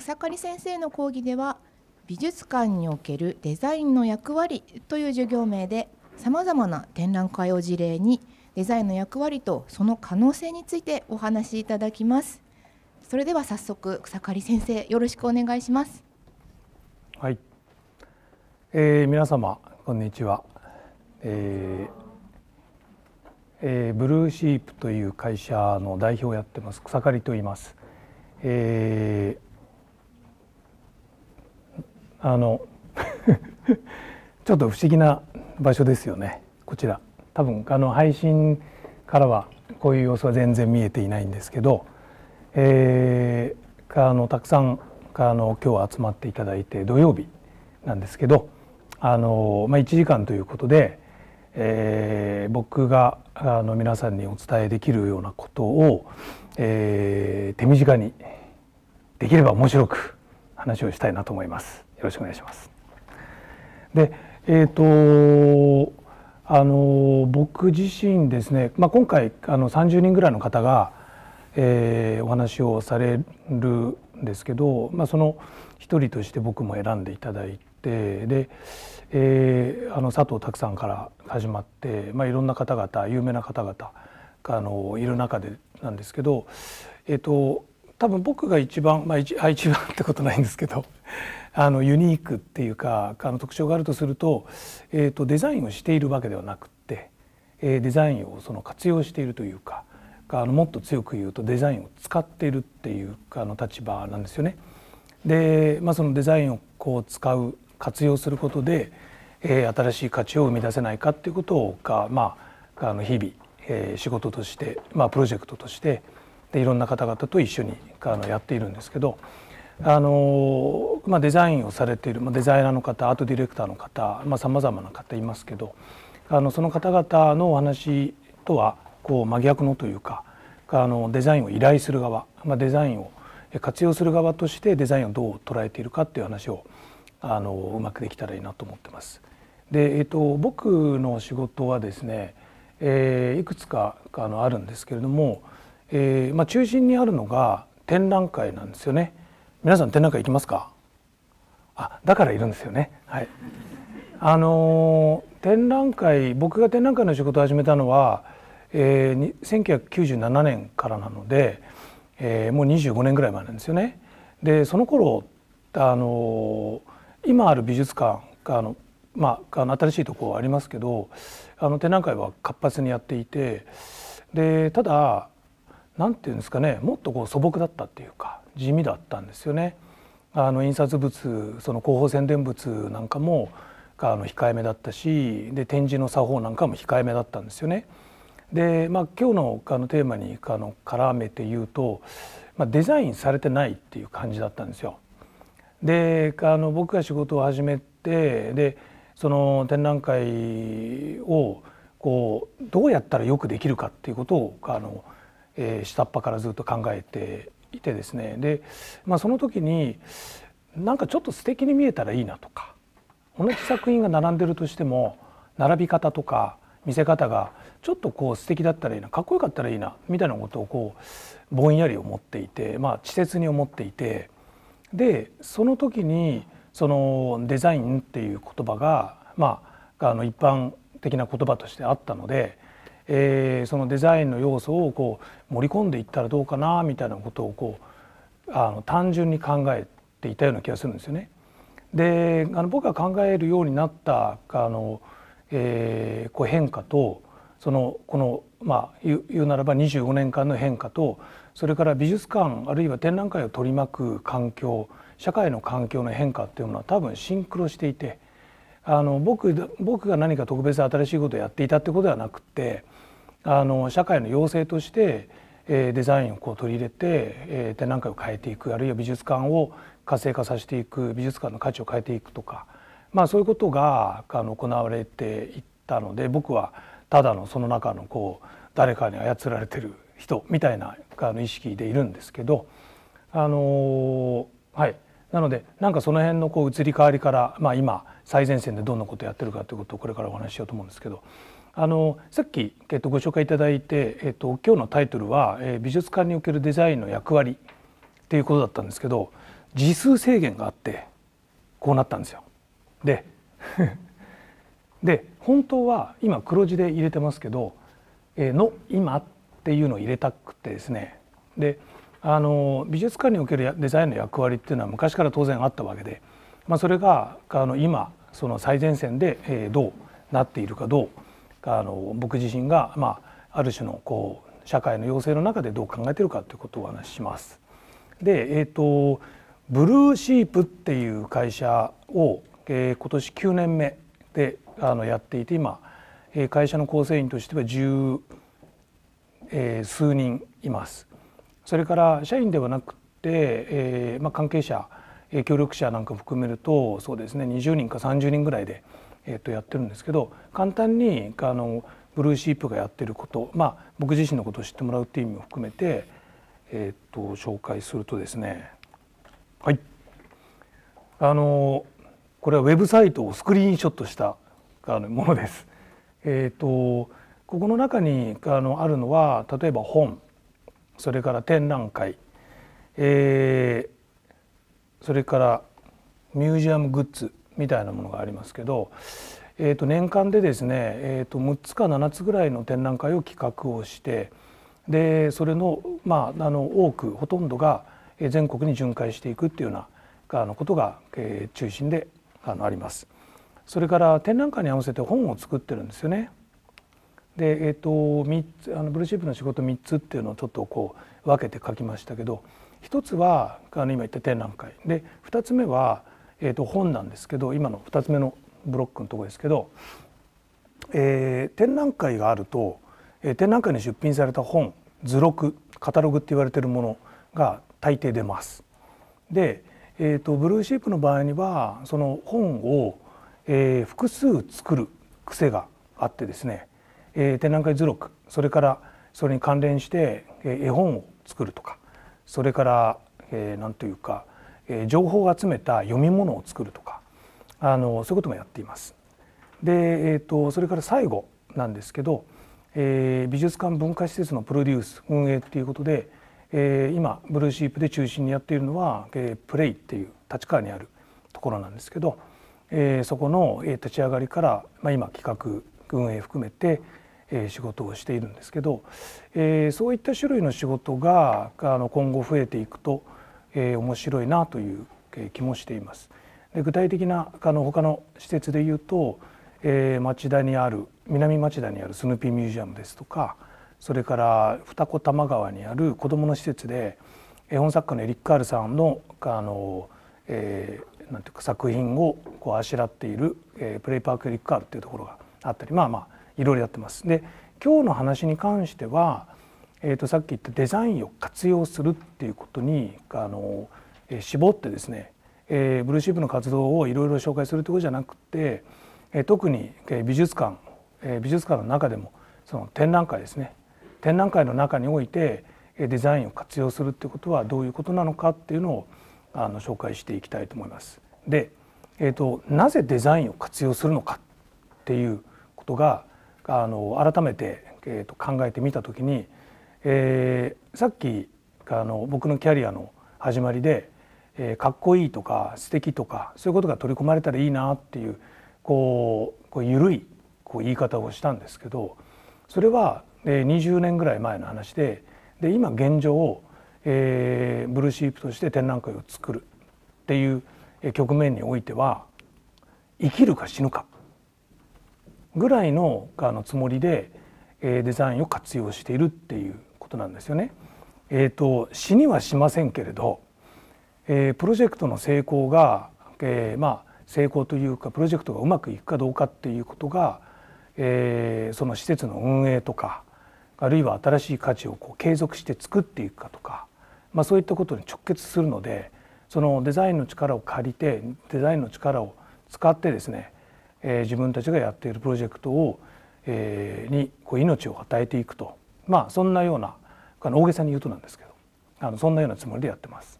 草刈先生の講義では美術館におけるデザインの役割という授業名でさまざまな展覧会を事例にデザインの役割とその可能性についてお話しいただきますそれでは早速草刈先生よろしくお願いしますはい、えー、皆様こんにちは、えーえー、ブルーシープという会社の代表をやってます草刈と言います、えーあの ちょっと不思議な場所ですよねこちら多分あの配信からはこういう様子は全然見えていないんですけど、えー、あのたくさんあの今日は集まっていただいて土曜日なんですけどあの、まあ、1時間ということで、えー、僕があの皆さんにお伝えできるようなことを、えー、手短にできれば面白く話をしたいなと思います。ろしくお願いします。でえーと、あの僕自身ですね、まあ、今回あの30人ぐらいの方が、えー、お話をされるんですけど、まあ、その一人として僕も選んでいただいてで、えー、あの佐藤拓さんから始まって、まあ、いろんな方々有名な方々があのいる中でなんですけど、えーと、多分僕が一番、まあ一、一番ってことないんですけどあのユニークっていうかあの特徴があるとすると,、えーと、デザインをしているわけではなくて、えー、デザインをその活用しているというかあのもっと強く言うとデザインを使っているっていうあの立場なんですよね。で、まあ、そのデザインをこう使う活用することで、えー、新しい価値を生み出せないかっていうことが、まあ、あの日々、えー、仕事として、まあ、プロジェクトとしてでいろんな方々と一緒にあのやっているんですけど。あのまあ、デザインをされている、まあ、デザイナーの方アートディレクターの方さまざ、まな方いますけどあのその方々のお話とはこう真逆のというかあのデザインを依頼する側、まあ、デザインを活用する側としてデザインをどう捉えているかっていう話をあのうまくできたらいいなと思ってます。で、えっと、僕の仕事はですね、えー、いくつかあのあるんですけれども、えーまあ、中心にあるのが展覧会なんですよね。皆さん展覧会行きますかあだからいるんですよねはいあのー、展覧会僕が展覧会の仕事を始めたのは、えー、1997年からなので、えー、もう25年ぐらい前なんですよねでその頃あのー、今ある美術館があのまあ、あの新しいところありますけどあの展覧会は活発にやっていてでただ何て言うんですかねもっとこう素朴だったっていうか地味だったんですよね。あの印刷物その広報宣伝物なんかもあの控えめだったしで展示の作法なんかも控えめだったんですよね。で、まあ、今日のあのテーマにあの絡めて言うと、まあ、デザインされてないっていう感じだったんですよ。であの僕が仕事を始めてでその展覧会をこうどうやったらよくできるかっていうことをあの、えー、下っ端からずっと考えていてですねで、まあ、その時になんかちょっと素敵に見えたらいいなとか同じ作品が並んでるとしても並び方とか見せ方がちょっとこう素敵だったらいいなかっこよかったらいいなみたいなことをこうぼんやり思っていて、まあ、稚拙に思っていてでその時にそのデザインっていう言葉が、まあ、あの一般的な言葉としてあったのでえー、そのデザインの要素をこう盛り込んでいったらどうかなみたいなことをこうあの単純に考えていたような気がするんですよね。であの僕が考えるようになったあの、えー、こう変化とそのこの、まあ、言うならば25年間の変化とそれから美術館あるいは展覧会を取り巻く環境社会の環境の変化っていうものは多分シンクロしていてあの僕僕が何か特別新しいことをやっていたってことではなくて。あの社会の要請としてデザインをこう取り入れて展覧会を変えていくあるいは美術館を活性化させていく美術館の価値を変えていくとか、まあ、そういうことがあの行われていったので僕はただのその中のこう誰かに操られてる人みたいなあの意識でいるんですけど、あのはいなのでなんかその辺のこう移り変わりから、まあ、今最前線でどんなことやってるかということをこれからお話ししようと思うんですけどあのさっき、えっと、ご紹介いただいて、えっと、今日のタイトルは、えー、美術館におけるデザインの役割っていうことだったんですけど時数制限があってこうなったんですよ。で で本当は今黒字で入れてますけど「えー、の今」っていうのを入れたくてですねであの美術館におけるデザインの役割っていうのは昔から当然あったわけで、まあ、それがあの今その最前線で、えー、どうなっているかどうあの僕自身が、まあ、ある種のこう社会の要請の中でどう考えてるかということをお話しします。で、えーと、ブルーシープっていう会社を、えー、今年9年目であのやっていて今、えー、会社の構成員としては10、えー、数人います。それから社員ではなくて、えーまあ、関係者、協力者なんか含めるとそうですね20人か30人ぐらいでえー、とやってるんですけど簡単にあのブルーシープがやってること、まあ、僕自身のことを知ってもらうっていう意味も含めて、えー、と紹介するとですねはいあのこれはウェブサイトをスクリーンショットしたあのものです。えーと、とここの中にあのあるのは例えば本それから展覧会、えー、それからミュージアムグッズみたいなものがありますけど、えー、と年間でですね、えー、と6つか7つぐらいの展覧会を企画をしてでそれの,、まあ、あの多くほとんどが全国に巡回していくっていうようなあのことが、えー、中心であのあります。それから展覧会に合わせて本を作ってるんですよね。で、えーと、3つあのブルーシープの仕事3つっていうのをちょっとこう分けて書きましたけど1つはあの今言った展覧会で2つ目はえー、と本なんですけど今の2つ目のブロックのところですけど、えー、展覧会があると、えー、展覧会に出品された本図録カタログって言われているものが大抵出ます。で、えーと、ブルーシープの場合にはその本を、えー、複数作る癖があってですね、えー、展覧会図録それからそれに関連して、えー、絵本を作るとかそれから、えー、なんというか情報を集めた読み物を作るとかあのそういうこともやっています。で、えーと、それから最後なんですけど、えー、美術館文化施設のプロデュース運営っていうことで、えー、今ブルーシープで中心にやっているのは、えー、プレイっていう立川にあるところなんですけど、えー、そこの、え立ち上がりから、まあ、今企画運営含めて、え仕事をしているんですけど、えー、そういった種類の仕事があの今後増えていくとえー、面白いなという気もしています。で具体的なあの他の施設でいうと、えー、町田にある南町田にあるスヌーピーミュージアムですとかそれから二子玉川にある子どもの施設で絵本作家のエリック・カールさんのあの、えー、なんていうか作品をこうあしらっている、えー、プレイパーク・エリック・カールていうところがあったりまあまあいろいろやってます。で今日の話に関してはえー、とさっき言ったデザインを活用するっていうことにあの、え絞ってですね、えブルーシープの活動をいろいろ紹介するということじゃなくて、え特に美術館、え美術館の中でもその展覧会ですね展覧会の中においてデザインを活用するっていうことはどういうことなのかっていうのをあの紹介していきたいと思います。で、えーと、なぜデザインを活用するのかっていうことがあの改めて、えーと、と考えてみた時にえー、さっきあの僕のキャリアの始まりで、えー、かっこいいとか素敵とかそういうことが取り込まれたらいいなっていうこうこう緩いこう言い方をしたんですけどそれは、えー、20年ぐらい前の話でで今現状、えー、ブルーシープとして展覧会を作るっていう局面においては生きるか死ぬかぐらいのあのつもりでデザインを活用しているっていうことなんですよね。えーと、と死にはしませんけれど、えー、プロジェクトの成功が、えー、まあ成功というかプロジェクトがうまくいくかどうかっていうことが、えー、その施設の運営とかあるいは新しい価値をこう継続して作っていくかとか、まあ、そういったことに直結するのでそのデザインの力を借りてデザインの力を使ってですね、えー、自分たちがやっているプロジェクトを、えー、にこう命を与えていくと、まあ、そんなような大げさに言うとなんですけどあのそんなようなつもりでやってます。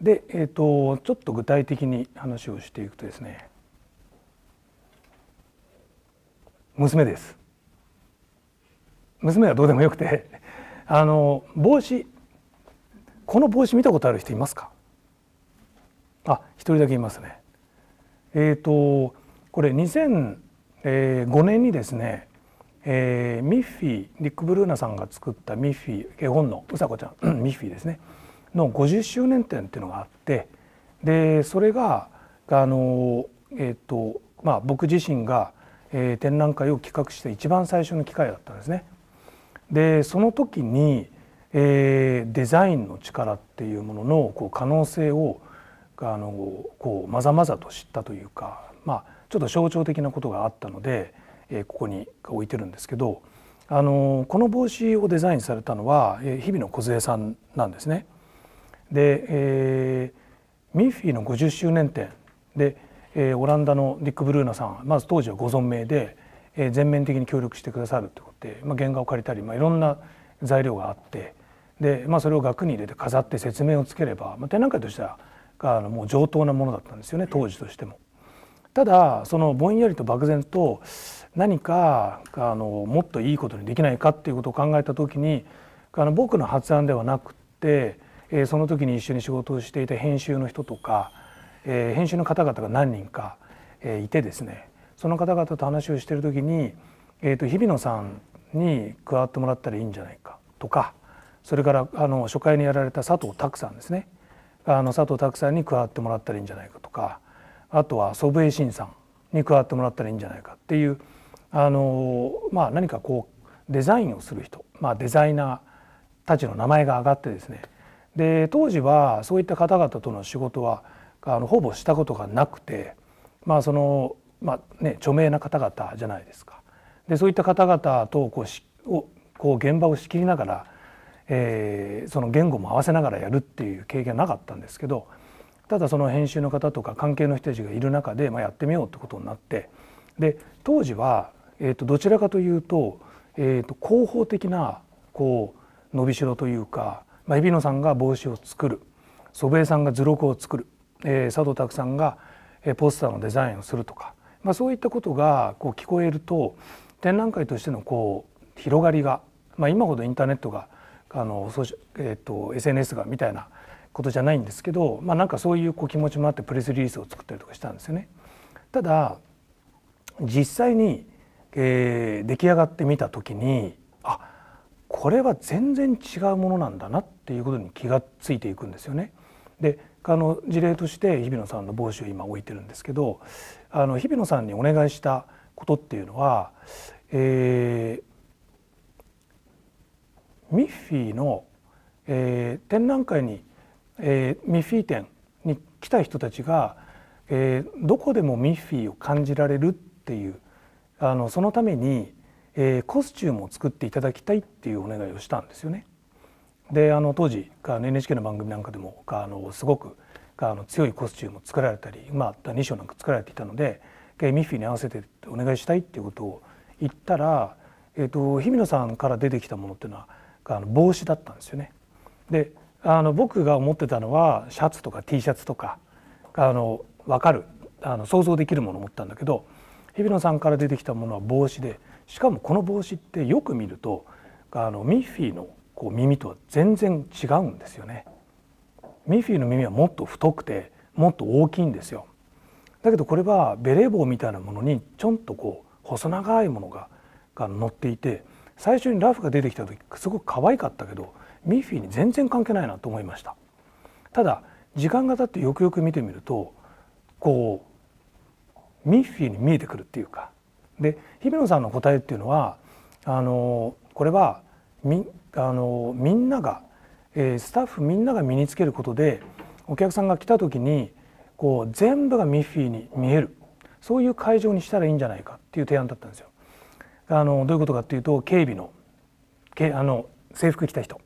で、えーと、とちょっと具体的に話をしていくとですね娘です娘はどうでもよくて あの帽子この帽子見たことある人いますかあ一人だけいますねえっ、ー、とこれ2005年にですねえー、ミッフィーリック・ブルーナさんが作ったミッフィー絵本のうさこちゃん ミッフィーですねの50周年展っていうのがあってでそれがあの、えーとまあ、僕自身が、えー、展覧会を企画した一番最初の機会だったんですね。でその時に、えー、デザインの力っていうもののこう可能性をあのこうまざまざと知ったというか、まあ、ちょっと象徴的なことがあったので。えここに置いてるんですけどあのこの帽子をデザインされたのは、え日比野梢さんなんですね。で、えー、ミッフィーの50周年展で、えー、オランダのディック・ブルーナさんまず当時はご存命で、えー、全面的に協力してくださるということで、まあ、原画を借りたり、まあ、いろんな材料があってで、まあ、それを額に入れて飾って説明をつければ、まあ、展覧会としてはあのもう上等なものだったんですよね当時としても。ただそのぼんやりと漠然と何かあのもっといいことにできないかっていうことを考えた時にあの僕の発案ではなくて、えー、その時に一緒に仕事をしていた編集の人とか、えー、編集の方々が何人か、えー、いてですねその方々と話をしてる時に、えーと日比野さんに加わってもらったらいいんじゃないかとかそれからあの初回にやられた佐藤拓さんですねあの佐藤拓さんに加わってもらったらいいんじゃないかとかあとは祖父江慎さんに加わってもらったらいいんじゃないかっていうあの、まあ、何かこうデザインをする人、まあ、デザイナーたちの名前が挙がってですねで当時はそういった方々との仕事はあのほぼしたことがなくて、まあそのまあね、著名な方々じゃないですかでそういった方々とこうしをこう現場を仕切りながら、えー、その言語も合わせながらやるっていう経験はなかったんですけどただその編集の方とか関係の人たちがいる中で、まあ、やってみようってことになってで当時はえー、とどちらかというと,、えー、と広報的なこう伸びしろというか、まあ、海老野さんが帽子を作る祖父江さんが図録を作る、えー、佐藤拓さんがポスターのデザインをするとか、まあ、そういったことがこう聞こえると展覧会としてのこう広がりが、まあ、今ほどインターネットがあの、えーと SNS がみたいなことじゃないんですけど、まあ、なんかそういうこう気持ちもあってプレスリリースを作ったりとかしたんですよね。ただ実際にえー、出来上がってみた時にあこれは全然違うものなんだなっていうことに気がついていくんですよね。であの事例として日比野さんの帽子を今置いてるんですけどあの日比野さんにお願いしたことっていうのは、えー、ミッフィーの、えー、展覧会に、えー、ミッフィー展に来た人たちが、えー、どこでもミッフィーを感じられるっていうあのそのために、えー、コスチュームを作っていただきたいっていうお願いをしたんですよね。であの当時 NHK の番組なんかでもあのすごくあの強いコスチュームを作られたり、まあ、衣章なんか作られていたのでえミッフィーに合わせてお願いしたいっていうことを言ったら、えーと、と日比野さんから出てきたものっていうのはあの帽子だったんですよね。であの僕が思ってたのはシャツとか T シャツとかあの分かるあの想像できるものを持ったんだけど日比野さんから出てきたものは帽子でしかもこの帽子ってよく見るとあのミッフィーのこう耳とは全然違うんですよね。ミッフィーの耳はもっと太くてもっと大きいんですよ。だけどこれはベレー帽みたいなものにちょんとこう細長いものがが乗っていて最初にラフが出てきた時すごく可愛かったけどミッフィーに全然関係ないなと思いました。ただ時間が経ってよくよく見てみるとこうミッフィーに見えてくるっていうかで日比野さんの答えっていうのはあのこれはみあのみんなが、えー、スタッフみんなが身につけることでお客さんが来た時にこう全部がミッフィーに見えるそういう会場にしたらいいんじゃないかっていう提案だったんですよ。あのどういうことかっていうと警備のけあの制服着た人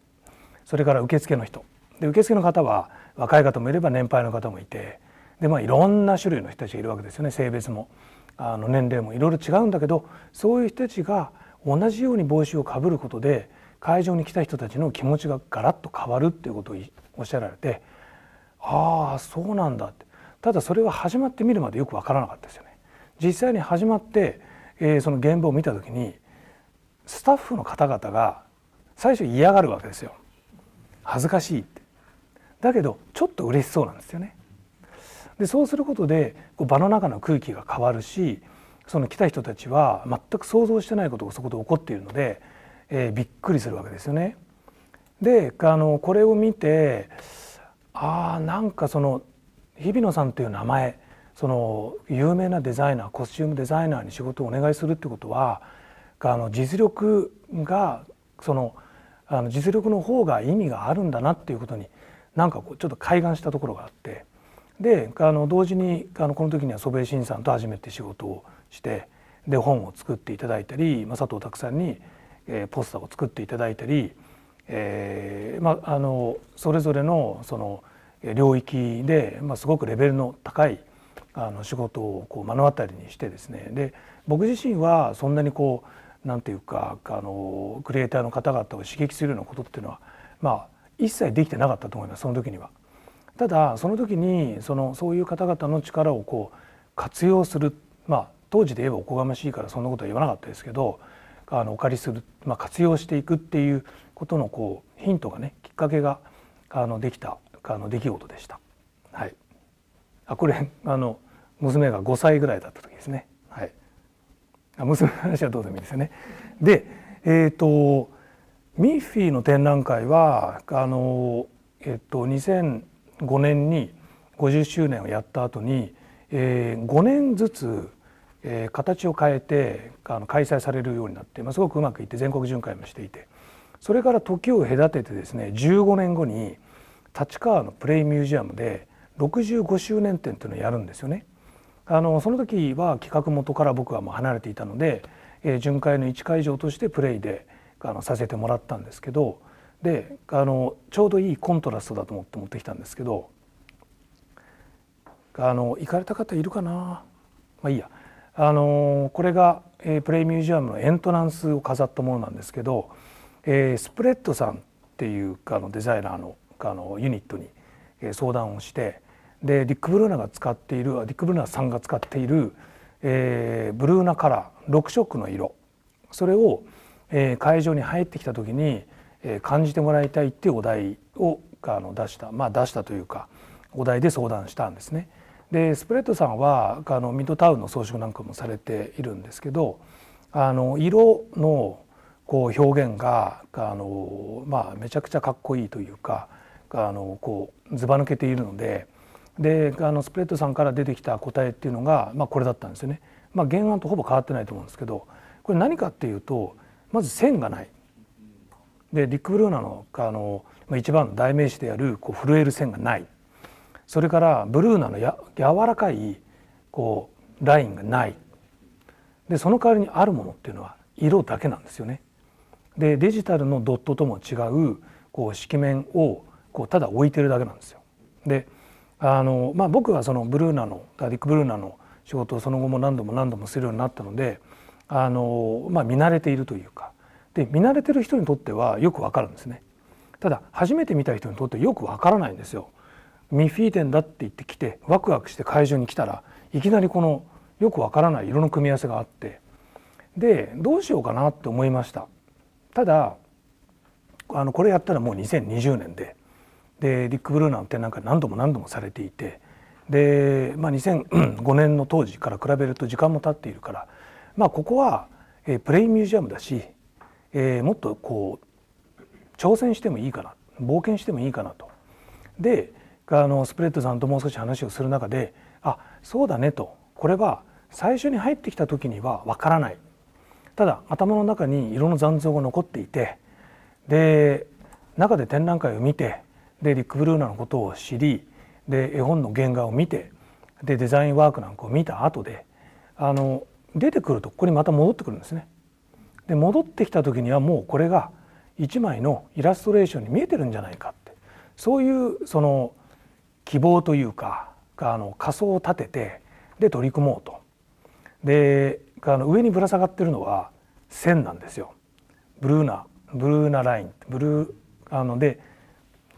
それから受付の人で受付の方は若い方もいれば年配の方もいてでまあいろんな種類の人たちがいるわけですよね性別もあの年齢もいろいろ違うんだけどそういう人たちが同じように帽子をかぶることで会場に来た人たちの気持ちがガラッと変わるっていうことをおっしゃられてああそうなんだってただそれは始まってみるまでよくわからなかったですよね。実際に始まって、えー、その現場を見た時にスタッフの方々が最初嫌がるわけですよ恥ずかしいってだけどちょっと嬉しそうなんですよねでそうすることでこう場の中の空気が変わるしその来た人たちは全く想像してないことがそこで起こっているので、えー、びっくりするわけですよね。であのこれを見てああんかその日比野さんという名前その有名なデザイナーコスチュームデザイナーに仕事をお願いするってことはあの実力がそのあの実力の方が意味があるんだなっていうことになんかこうちょっと開眼したところがあってであの同時にあのこの時には祖父江慎さんと初めて仕事をしてで本を作っていただいたり、まあ、佐藤拓さんに、えー、ポスターを作っていただいたり、えーまあ、あのそれぞれのその領域で、まあ、すごくレベルの高いあの仕事をこう目の当たりにしてですねで僕自身はそんなにこうなんていうかあのクリエイターの方々を刺激するようなことっていうのは、まあ、一切できてなかったと思いますその時には。ただその時にそのそういう方々の力をこう活用する、まあ、当時で言えばおこがましいからそんなことは言わなかったですけどあのお借りする、まあ、活用していくっていうことのこうヒントがねきっかけがあのできたあの出来事でした。はい、あこれあの娘が5歳ぐらいだった時ですね。はい、あ娘の話はどうでもいいですよね。で、えーと、ミッフィーの展覧会はあの、えーと、と2000 5年に50周年をやった後に、えー、5年ずつ、えー、形を変えてあの開催されるようになって、まあ、すごくうまくいって全国巡回もしていてそれから時を隔ててですね15年後に立川のプレイミュージアムで65周年展というのをやるんですよね。あのその時は企画元から僕はもう離れていたので、えー、巡回の1会場としてプレイであのさせてもらったんですけどであのちょうどいいコントラストだと思って持ってきたんですけどあの行かれた方いるかなまあいいやあのこれが、えー、プレイミュージアムのエントランスを飾ったものなんですけど、えー、スプレッドさんっていうあのデザイナーのあのユニットに、えー、相談をしてでディック・ブルーナが使っているディック・ブルーナさんが使っている、えー、ブルーナカラー6色の色それを、えー、会場に入ってきた時に感じてもらいたいっていうお題をあの出したまあ出したというかお題で相談したんですね。でスプレッドさんはあのミッドタウンの装飾なんかもされているんですけどあの色のこう表現があの、まあ、めちゃくちゃかっこいいというかあのこうずば抜けているのでであのスプレッドさんから出てきた答えっていうのが、まあ、これだったんですよね。まあ、原案とほぼ変わってないと思うんですけどこれ何かっていうとまず線がないでディック・ブルーナのあの一番の代名詞であるこう震える線がないそれからブルーナのや柔らかいこうラインがないでその代わりにあるものっていうのは色だけなんですよね。でデジタルのドットとも違うこう色面をこうただ置いてるだけなんですよ。であの、まあ、僕はそのブルーナのダディック・ブルーナの仕事をその後も何度も何度もするようになったのであの、まあ、見慣れているというかで見慣れてる人にとってはよくわかるんですねただ初めて見た人にとってよくわからないんですよミッフィーテンだって言ってきてワクワクして会場に来たらいきなりこのよくわからない色の組み合わせがあってでどうしようかなって思いましたただあのこれやったらもう2020年ででリック・ブルーナてなんか何度も何度もされていてで、まあ、2005年の当時から比べると時間も経っているから、まあ、ここはプレイミュージアムだしえー、もっとこう挑戦してもいいかな冒険してもいいかなと。であのスプレッドさんともう少し話をする中であそうだねとこれは最初に入ってきた時にはわからないただ頭の中に色の残像が残っていてで中で展覧会を見てでリック・ブルーナのことを知りで絵本の原画を見てでデザインワークなんかを見た後であの出てくるとここにまた戻ってくるんですね。で戻ってきた時にはもうこれが一枚のイラストレーションに見えてるんじゃないかってそういうその希望というかあの仮想を立ててで取り組もうと。であの上にぶら下がってるのは線なんですよ。ブルーなブルーなラインブルーあので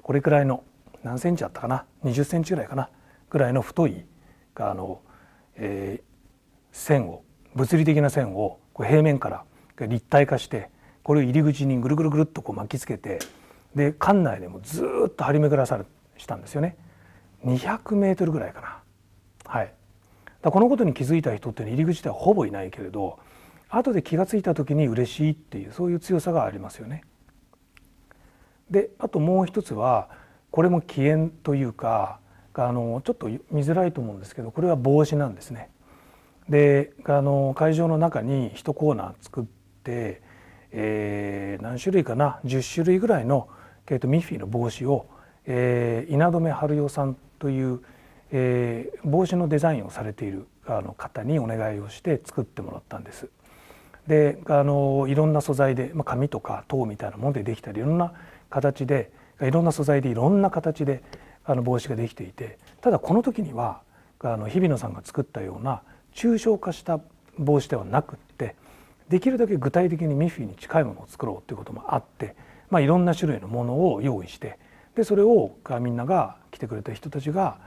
これくらいの何センチあったかな20センチぐらいかなぐらいの太いあの、えー、線を物理的な線を平面からが立体化してこれを入り口にぐるぐるぐるっとこう巻きつけてで館内でもずっと張り巡らされしたんですよね200メートルぐらいかなはいだこのことに気づいた人って入り口ではほぼいないけれど後で気が付いた時に嬉しいっていうそういう強さがありますよねであともう一つはこれも起源というかあのちょっと見づらいと思うんですけどこれは帽子なんですねであの会場の中に一コーナー作っ、えー、何種類かな10種類ぐらいの、えー、とミッフィーの帽子を、えー、稲留春代さんという、えー、帽子のデザインをされているあの方にお願いをして作ってもらったんです。であのいろんな素材で、まあ、紙とか塔みたいなものでできたりいろんな形でいろんな素材でいろんな形であの帽子ができていてただこの時にはあの日比野さんが作ったような抽象化した帽子ではなくってできるだけ具体的にミフィに近いものを作ろうということもあって、まあ、いろんな種類のものを用意してでそれをみんなが来てくれた人たちが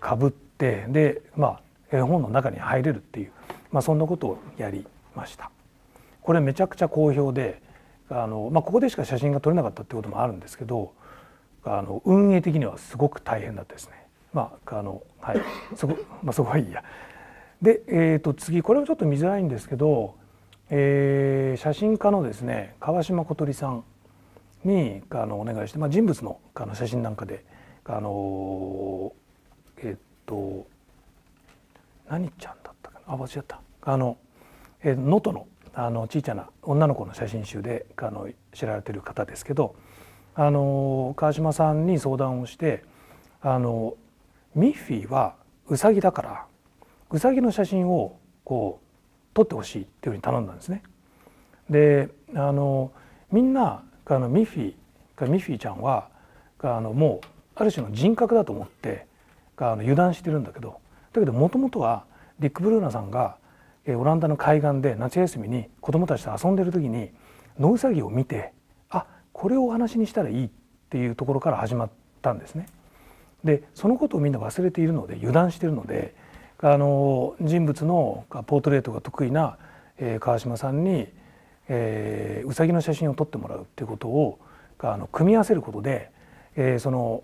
かぶってで、まあ、絵本の中に入れるっていう、まあ、そんなことをやりました。これめちゃくちゃ好評であの、まあ、ここでしか写真が撮れなかったってこともあるんですけどあの運営的にはすごく大変だったですね。まああのはい、そこ,、まあ、そこはいいや。で、えー、と次これもちょっと見づらいんですけどえー、写真家のですね川島小鳥さんにあのお願いして、まあ、人物のあの写真なんかであのえっと何ちゃんだったかなあ間違ったあの能登、えー、のあの小さな女の子の写真集であの知られてる方ですけどあの川島さんに相談をしてあのミッフィーはウサギだからウサギの写真をこう取ってほしいっていうふうに頼んだんですね。であのみんなあのミフィかミフィーちゃんはあのもうある種の人格だと思ってあの油断してるんだけどだけどもともとはディック・ブルーナさんがオランダの海岸で夏休みに子どもたちと遊んでる時に野ウサギを見てあこれをお話にしたらいいっていうところから始まったんですね。でそのことをみんな忘れているので油断してるので。あの人物のポートレートが得意な、えー、川島さんに、えー、うさぎの写真を撮ってもらうっていうことをあの組み合わせることで、えー、その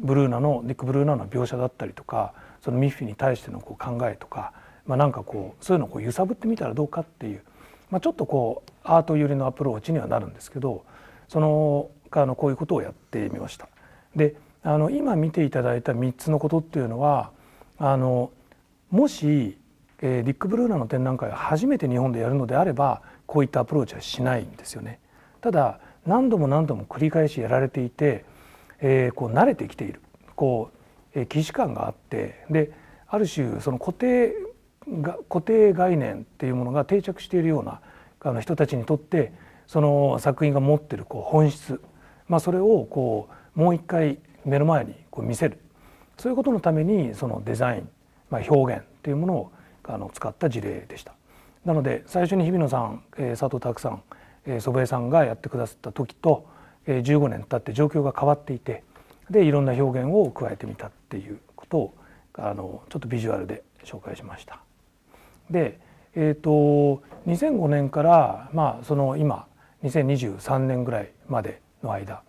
ブルーナのディック・ブルーナの描写だったりとかそのミッフィーに対してのこう考えとか、まあ、なんかこうそういうのをこう揺さぶってみたらどうかっていう、まあ、ちょっとこうアート寄りのアプローチにはなるんですけどそのあのこういうことをやってみました。であの今見ていただいた3つのことっていうのはあのもし、えー、リック・ブルーナの展覧会を初めて日本でやるのであればこういったアプローチはしないんですよね。ただ何度も何度も繰り返しやられていて、えー、こう慣れてきているこう、えー、既視感があってである種その固定が固定概念っていうものが定着しているようなあの人たちにとってその作品が持ってるこう本質、まあ、それをこうもう一回目の前にこう見せるそういうことのためにそのデザインまあ、表現というものをあの使った事例でした。なので最初に日比野さん、えー、佐藤拓さん、えー、祖父江さんがやってくださった時と、えー、15年経って状況が変わっていてでいろんな表現を加えてみたっていうことをあのちょっとビジュアルで紹介しました。で、えーと、2005年から、まあ、その今2023年ぐらいまでの間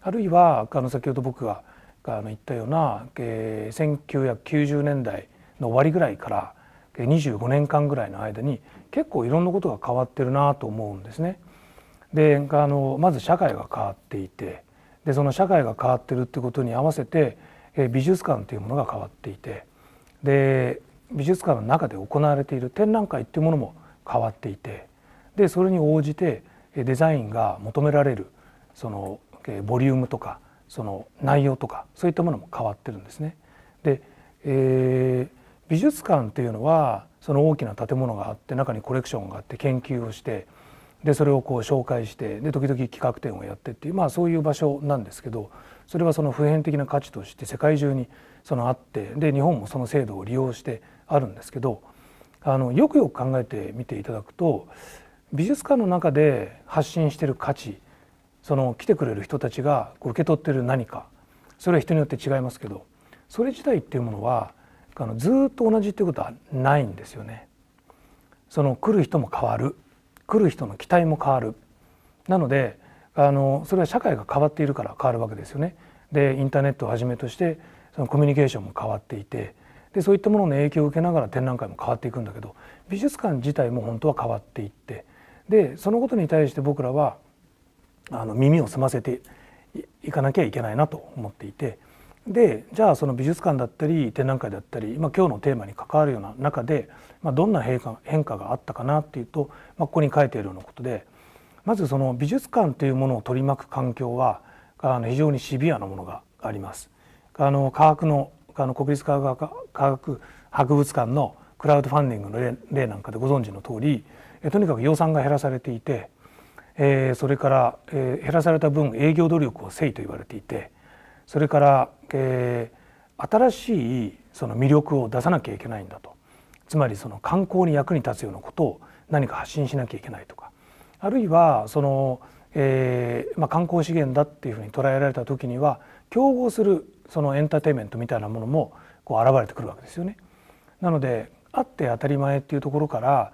あるいはあの先ほど僕があの言ったような、えー、1990年代の終わりぐらいから25年間ぐらいの間に結構いろんなことが変わってるなと思うんですね。であのまず社会が変わっていてでその社会が変わってるってことに合わせて美術館というものが変わっていてで美術館の中で行われている展覧会っていうものも変わっていてでそれに応じてデザインが求められるそのボリュームとかその内容とかそういったものも変わってるんですね。で、えー美術館っていうのはその大きな建物があって中にコレクションがあって研究をしてでそれをこう紹介してで時々企画展をやってっていう、まあ、そういう場所なんですけどそれはその普遍的な価値として世界中にそのあってで日本もその制度を利用してあるんですけどあのよくよく考えてみていただくと美術館の中で発信してる価値その来てくれる人たちが受け取ってる何かそれは人によって違いますけどそれ自体っていうものはあのずっと同じということはないんですよね。その来る人も変わる来る人の期待も変わるなのであのそれは社会が変わっているから変わるわけですよね。でインターネットをはじめとしてそのコミュニケーションも変わっていてでそういったものの影響を受けながら展覧会も変わっていくんだけど美術館自体も本当は変わっていってでそのことに対して僕らはあの耳を澄ませていかなきゃいけないなと思っていて。でじゃあその美術館だったり展覧会だったり、まあ、今日のテーマに関わるような中で、まあ、どんな変化変化があったかなっていうと、まあ、ここに書いているようなことでまずその美術館というものを取り巻く環境はあの非常にシビアなものがあります。あの科学のあの国立科学科学博物館のクラウドファンディングの例なんかでご存知の通りえとにかく予算が減らされていて、えー、それから、えー、減らされた分営業努力をせいと言われていて。それから、えー、新しいその魅力を出さなきゃいけないんだとつまりその観光に役に立つようなことを何か発信しなきゃいけないとかあるいはその、えーまあ、観光資源だっていうふうに捉えられた時には競合するそのエンターテインメントみたいなものもこう現れてくるわけですよね。なのであって当たり前っていうところから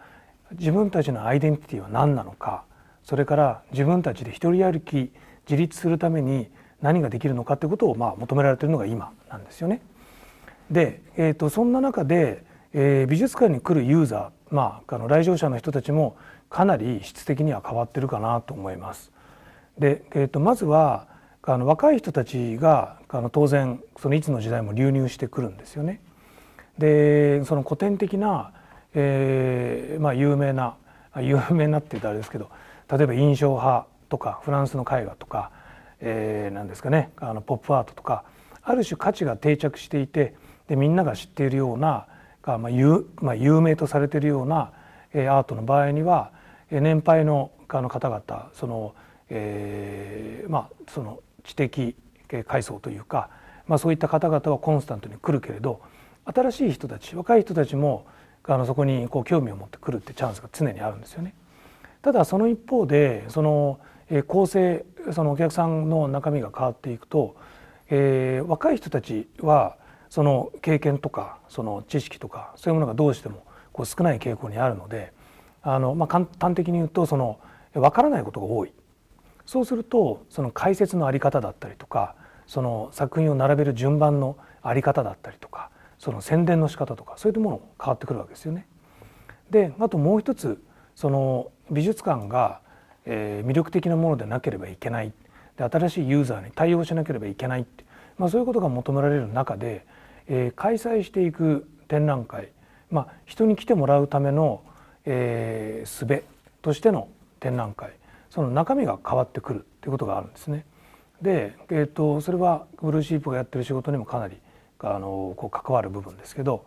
自分たちのアイデンティティは何なのかそれから自分たちで一人歩き自立するために何ができるのかということをまあ求められているのが今なんですよね。で、えー、とそんな中で、えー、美術館に来るユーザー、まあ、あの来場者の人たちもかなり質的には変わってるかなと思います。で、えー、とまずはあの若い人たちがあの当然そのいつの時代も流入してくるんですよね。でその古典的な、えーまあ、有名な有名なって言ったらあれですけど例えば印象派とかフランスの絵画とかえー、なんですかねあのポップアートとかある種価値が定着していてでみんなが知っているようなが、まあ有まあ、有名とされているような、えー、アートの場合には、え年配のあの方々その、えー、まあその知的階層というか、まあ、そういった方々はコンスタントに来るけれど新しい人たち若い人たちもあのそこにこう興味を持ってくるってチャンスが常にあるんですよね。ただその一方でそのえ構成そのお客さんの中身が変わっていくと、えー、若い人たちはその経験とかその知識とかそういうものがどうしてもこう少ない傾向にあるのであの、まあ、簡単的に言うとその分からないことが多いそうするとその解説のあり方だったりとかその作品を並べる順番のあり方だったりとかその宣伝の仕方とかそういったものも変わってくるわけですよね。であともう一つその美術館がえー、魅力的なものでなければいけないで新しいユーザーに対応しなければいけないって、まあ、そういうことが求められる中で、えー、開催していく展覧会、まあ、人に来てもらうための、えー、術としての展覧会その中身が変わってくるということがあるんですね。で、えーと、とそれはブルーシープがやってる仕事にもかなりあのこう関わる部分ですけど、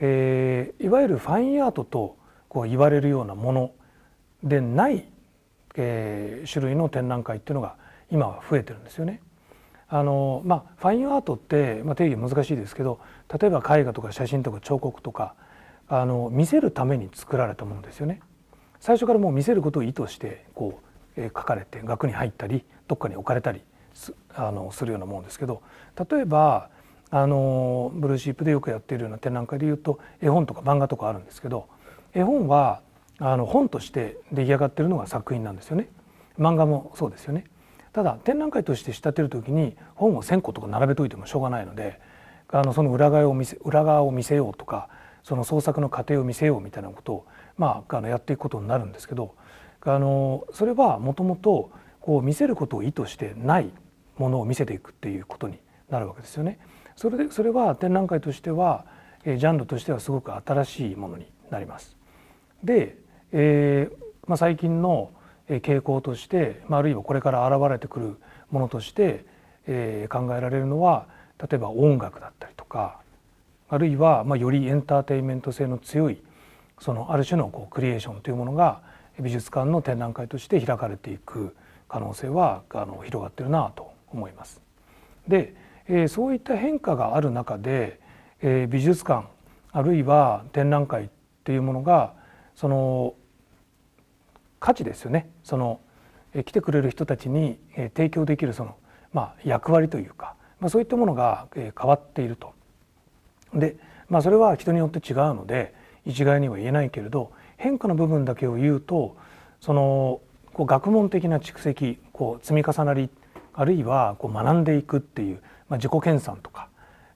えー、いわゆるファインアートとこう言われるようなものでないえー、種類の展覧会っていうのが今は増えてるんですよね。あのまあ、ファインアートって、まあ、定義難しいですけど例えば絵画とか写真とか彫刻とかあの見せるために作られたものですよね。最初からもう見せることを意図してこう、えー、書かれて額に入ったりどっかに置かれたりすあのするようなものですけど例えばあのブルーシープでよくやっているような展覧会でいうと絵本とか漫画とかあるんですけど絵本はあの本として出来上がっているのが作品なんですよね漫画もそうですよねただ展覧会として仕立てるときに本を1,000個とか並べといてもしょうがないのであのその裏側を見せ裏側を見せようとかその創作の過程を見せようみたいなことを、まあ、あのやっていくことになるんですけどあのそれはもともと見せることを意図してないものを見せていくっていうことになるわけですよね。それでそれは展覧会としてはジャンルとしてはすごく新しいものになります。でえーまあ、最近の傾向として、まあ、あるいはこれから現れてくるものとして、えー、考えられるのは例えば音楽だったりとかあるいは、まあ、よりエンターテインメント性の強いそのある種のこうクリエーションというものが美術館の展覧会として開かれていく可能性はあの広がってるなと思います。で、えー、そういった変化がある中で、えー、美術館あるいは展覧会っていうものがその価値ですよねその来てくれる人たちに提供できるその、まあ、役割というか、まあ、そういったものが変わっていると。で、まあ、それは人によって違うので一概には言えないけれど変化の部分だけを言うとそのこう学問的な蓄積こう積み重なりあるいはこう学んでいくっていう、まあ、自己研鑽とか、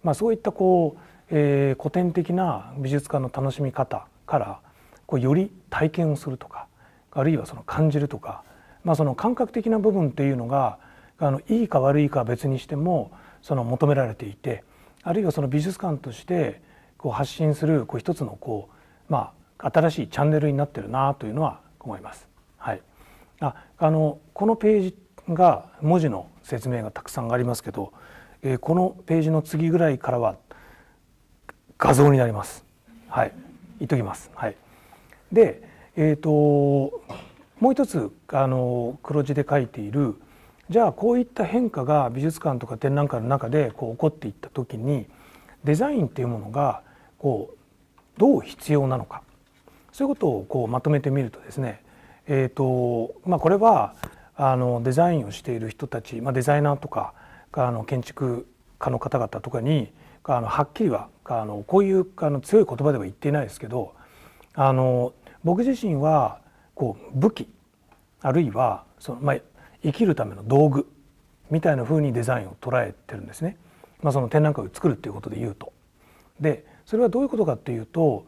まあ、そういったこう、えー、古典的な美術館の楽しみ方からこうより体験をするとかあるいはその感じるとか、まあ、その感覚的な部分っていうのがあのいいか悪いかは別にしてもその求められていてあるいはその美術館としてこう発信するこう一つのこう、まあ、新しいチャンネルになってるなというのは思います。はい、ああのこのページが文字の説明がたくさんありますけど、えー、このページの次ぐらいからは画像になります。はい、言っときます。はい、で、えーと、もう一つあの黒字で書いているじゃあこういった変化が美術館とか展覧会の中でこう起こっていった時にデザインっていうものがこうどう必要なのかそういうことをこうまとめてみるとですね、えーとまあ、これはあのデザインをしている人たち、まあ、デザイナーとかあの建築家の方々とかにあのはっきりはあのこういうあの強い言葉では言っていないですけどあの僕自身はこう武器あるいはその、まあ、生きるための道具みたいな風にデザインを捉えてるんですね、まあ、その展覧会を作るっていうことで言うと。でそれはどういうことかっていうと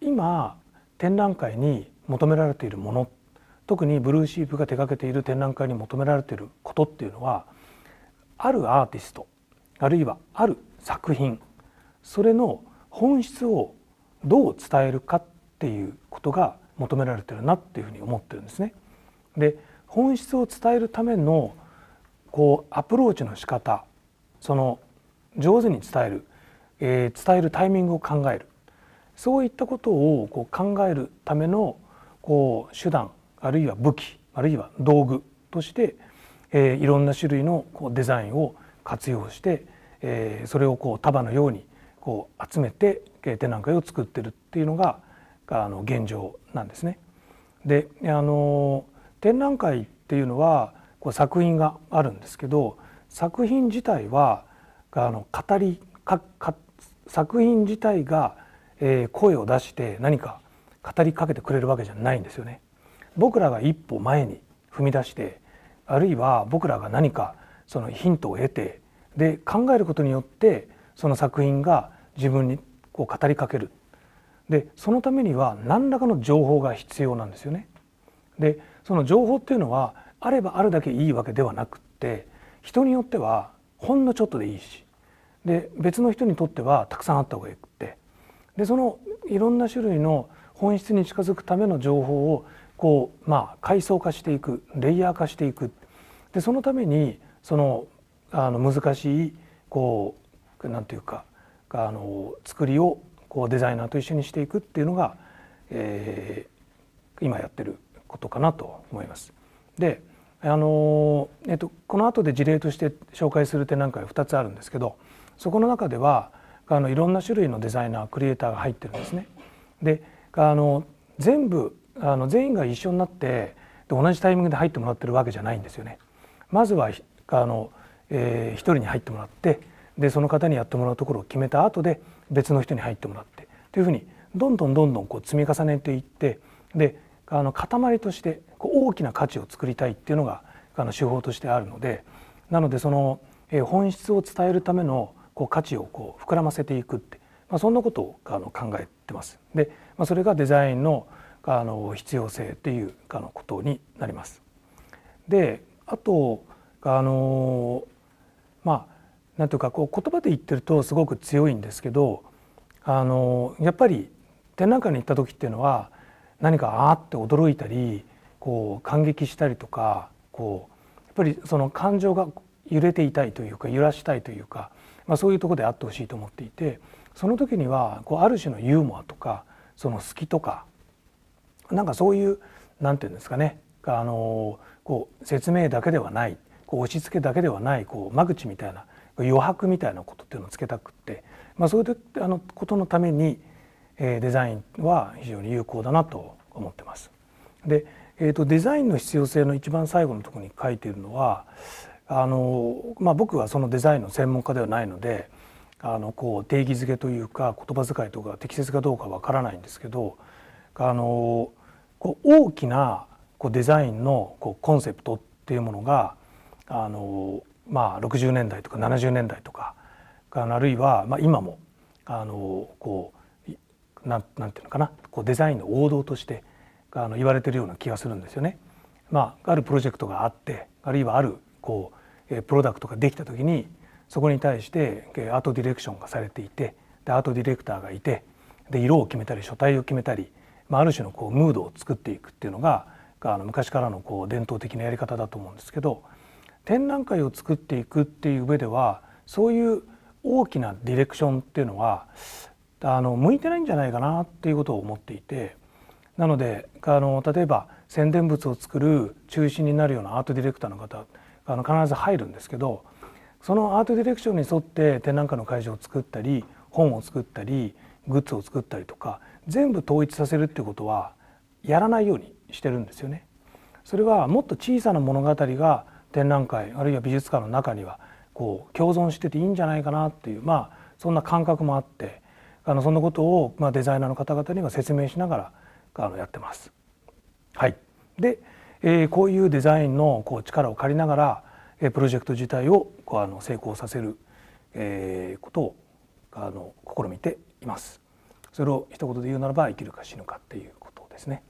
今展覧会に求められているもの特にブルーシープが手掛けている展覧会に求められていることっていうのはあるアーティストあるいはある作品それの本質をどう伝えるかっっていうことが求められてるなっていうふうに思ってるんですね。で本質を伝えるためのこうアプローチの仕方その上手に伝える、えー、伝えるタイミングを考えるそういったことをこう考えるためのこう手段あるいは武器あるいは道具として、えー、いろんな種類のこうデザインを活用して、えー、それをこう束のようにこう集めてテナン会を作ってるっていうのががあの現状なんですね。であの展覧会っていうのはこう作品があるんですけど作品自体はあの語りかか作品自体が、えー、声を出して何か語りかけてくれるわけじゃないんですよね。僕らが一歩前に踏み出してあるいは僕らが何かそのヒントを得てで考えることによってその作品が自分にこう語りかけるでそのためには何らかの情報が必要なんですよね。でその情報っていうのはあればあるだけいいわけではなくって人によってはほんのちょっとでいいしで別の人にとってはたくさんあった方がよくってでそのいろんな種類の本質に近づくための情報をこうまあ階層化していくレイヤー化していくでそのためにそのあの難しいこうなんていうかあの作りをこうデザイナーと一緒にしていくっていうのが、えー、今やってることかなと思います。であのえっと、この後で事例として紹介する展覧会2つあるんですけどそこの中ではあのいろんな種類のデザイナークリエイターが入ってるんですね。であの全部あの全員が一緒になってで同じタイミングで入ってもらってるわけじゃないんですよね。まずはあの、えー、1人に入ってもらってでその方にやってもらうところを決めた後で別の人に入ってもらってというふうにどんどんどんどんこう積み重ねていってであの塊としてこう大きな価値を作りたいっていうのがあの手法としてあるのでなのでその本質を伝えるためのこう価値をこう膨らませていくって、まあ、そんなことをあの考えてます。で、まあ、それがデザインのあの必要性っていうかのことになります。であとあのまあ何ていうかこう言葉で言ってるとすごく強いんですけどあのやっぱり展覧会に行った時っていうのは何かあって驚いたりこう感激したりとかこうやっぱりその感情が揺れていたいというか揺らしたいというか、まあ、そういうとこであってほしいと思っていてその時にはこうある種のユーモアとかその好きとかなんかそういう何て言うんですかねあのこう説明だけではないこう押し付けだけではないこう間口みたいな余白みたいなことっていうのをつけたくって、まあ、そういうあのことのために、えデザインは非常に有効だなと思ってます。で、えーと、デザインの必要性の一番最後のとこに書いているのはあの、まあ、僕はそのデザインの専門家ではないのであのこう定義づけというか言葉遣いとか適切かどうかわからないんですけどあのこう大きなこうデザインのこうコンセプトっていうものがあのまあ、60年代とか70年代とかあるいは、まあ、今もあのこうなんなんていうのかなこうデザインの王道としてあの言われてるような気がするんですよね。まあ、あるプロジェクトがあってあるいはあるこうプロダクトができた時にそこに対してアートディレクションがされていてでアートディレクターがいてで色を決めたり書体を決めたり、まあ、ある種のこうムードを作っていくっていうのがあの昔からのこう伝統的なやり方だと思うんですけど展覧会を作っていくっていう上ではそういう大きなディレクションっていうのはあの向いてないんじゃないかなっていうことを思っていてなのであの例えば宣伝物を作る中心になるようなアートディレクターの方あの必ず入るんですけどそのアートディレクションに沿って展覧会の会場を作ったり本を作ったりグッズを作ったりとか全部統一させるっていうことはやらないようにしてるんですよね。それはもっと小さな物語が展覧会あるいは美術館の中にはこう共存してていいんじゃないかなっていうまあそんな感覚もあってあのそんなことを、まあ、デザイナーの方々には説明しながらあのやってます。はい、で、えー、こういうデザインのこう力を借りながら、えー、プロジェクト自体をこうあの成功させる、えー、ことをあの試みています。それを一言で言うならば生きるか死ぬかっていうことですね。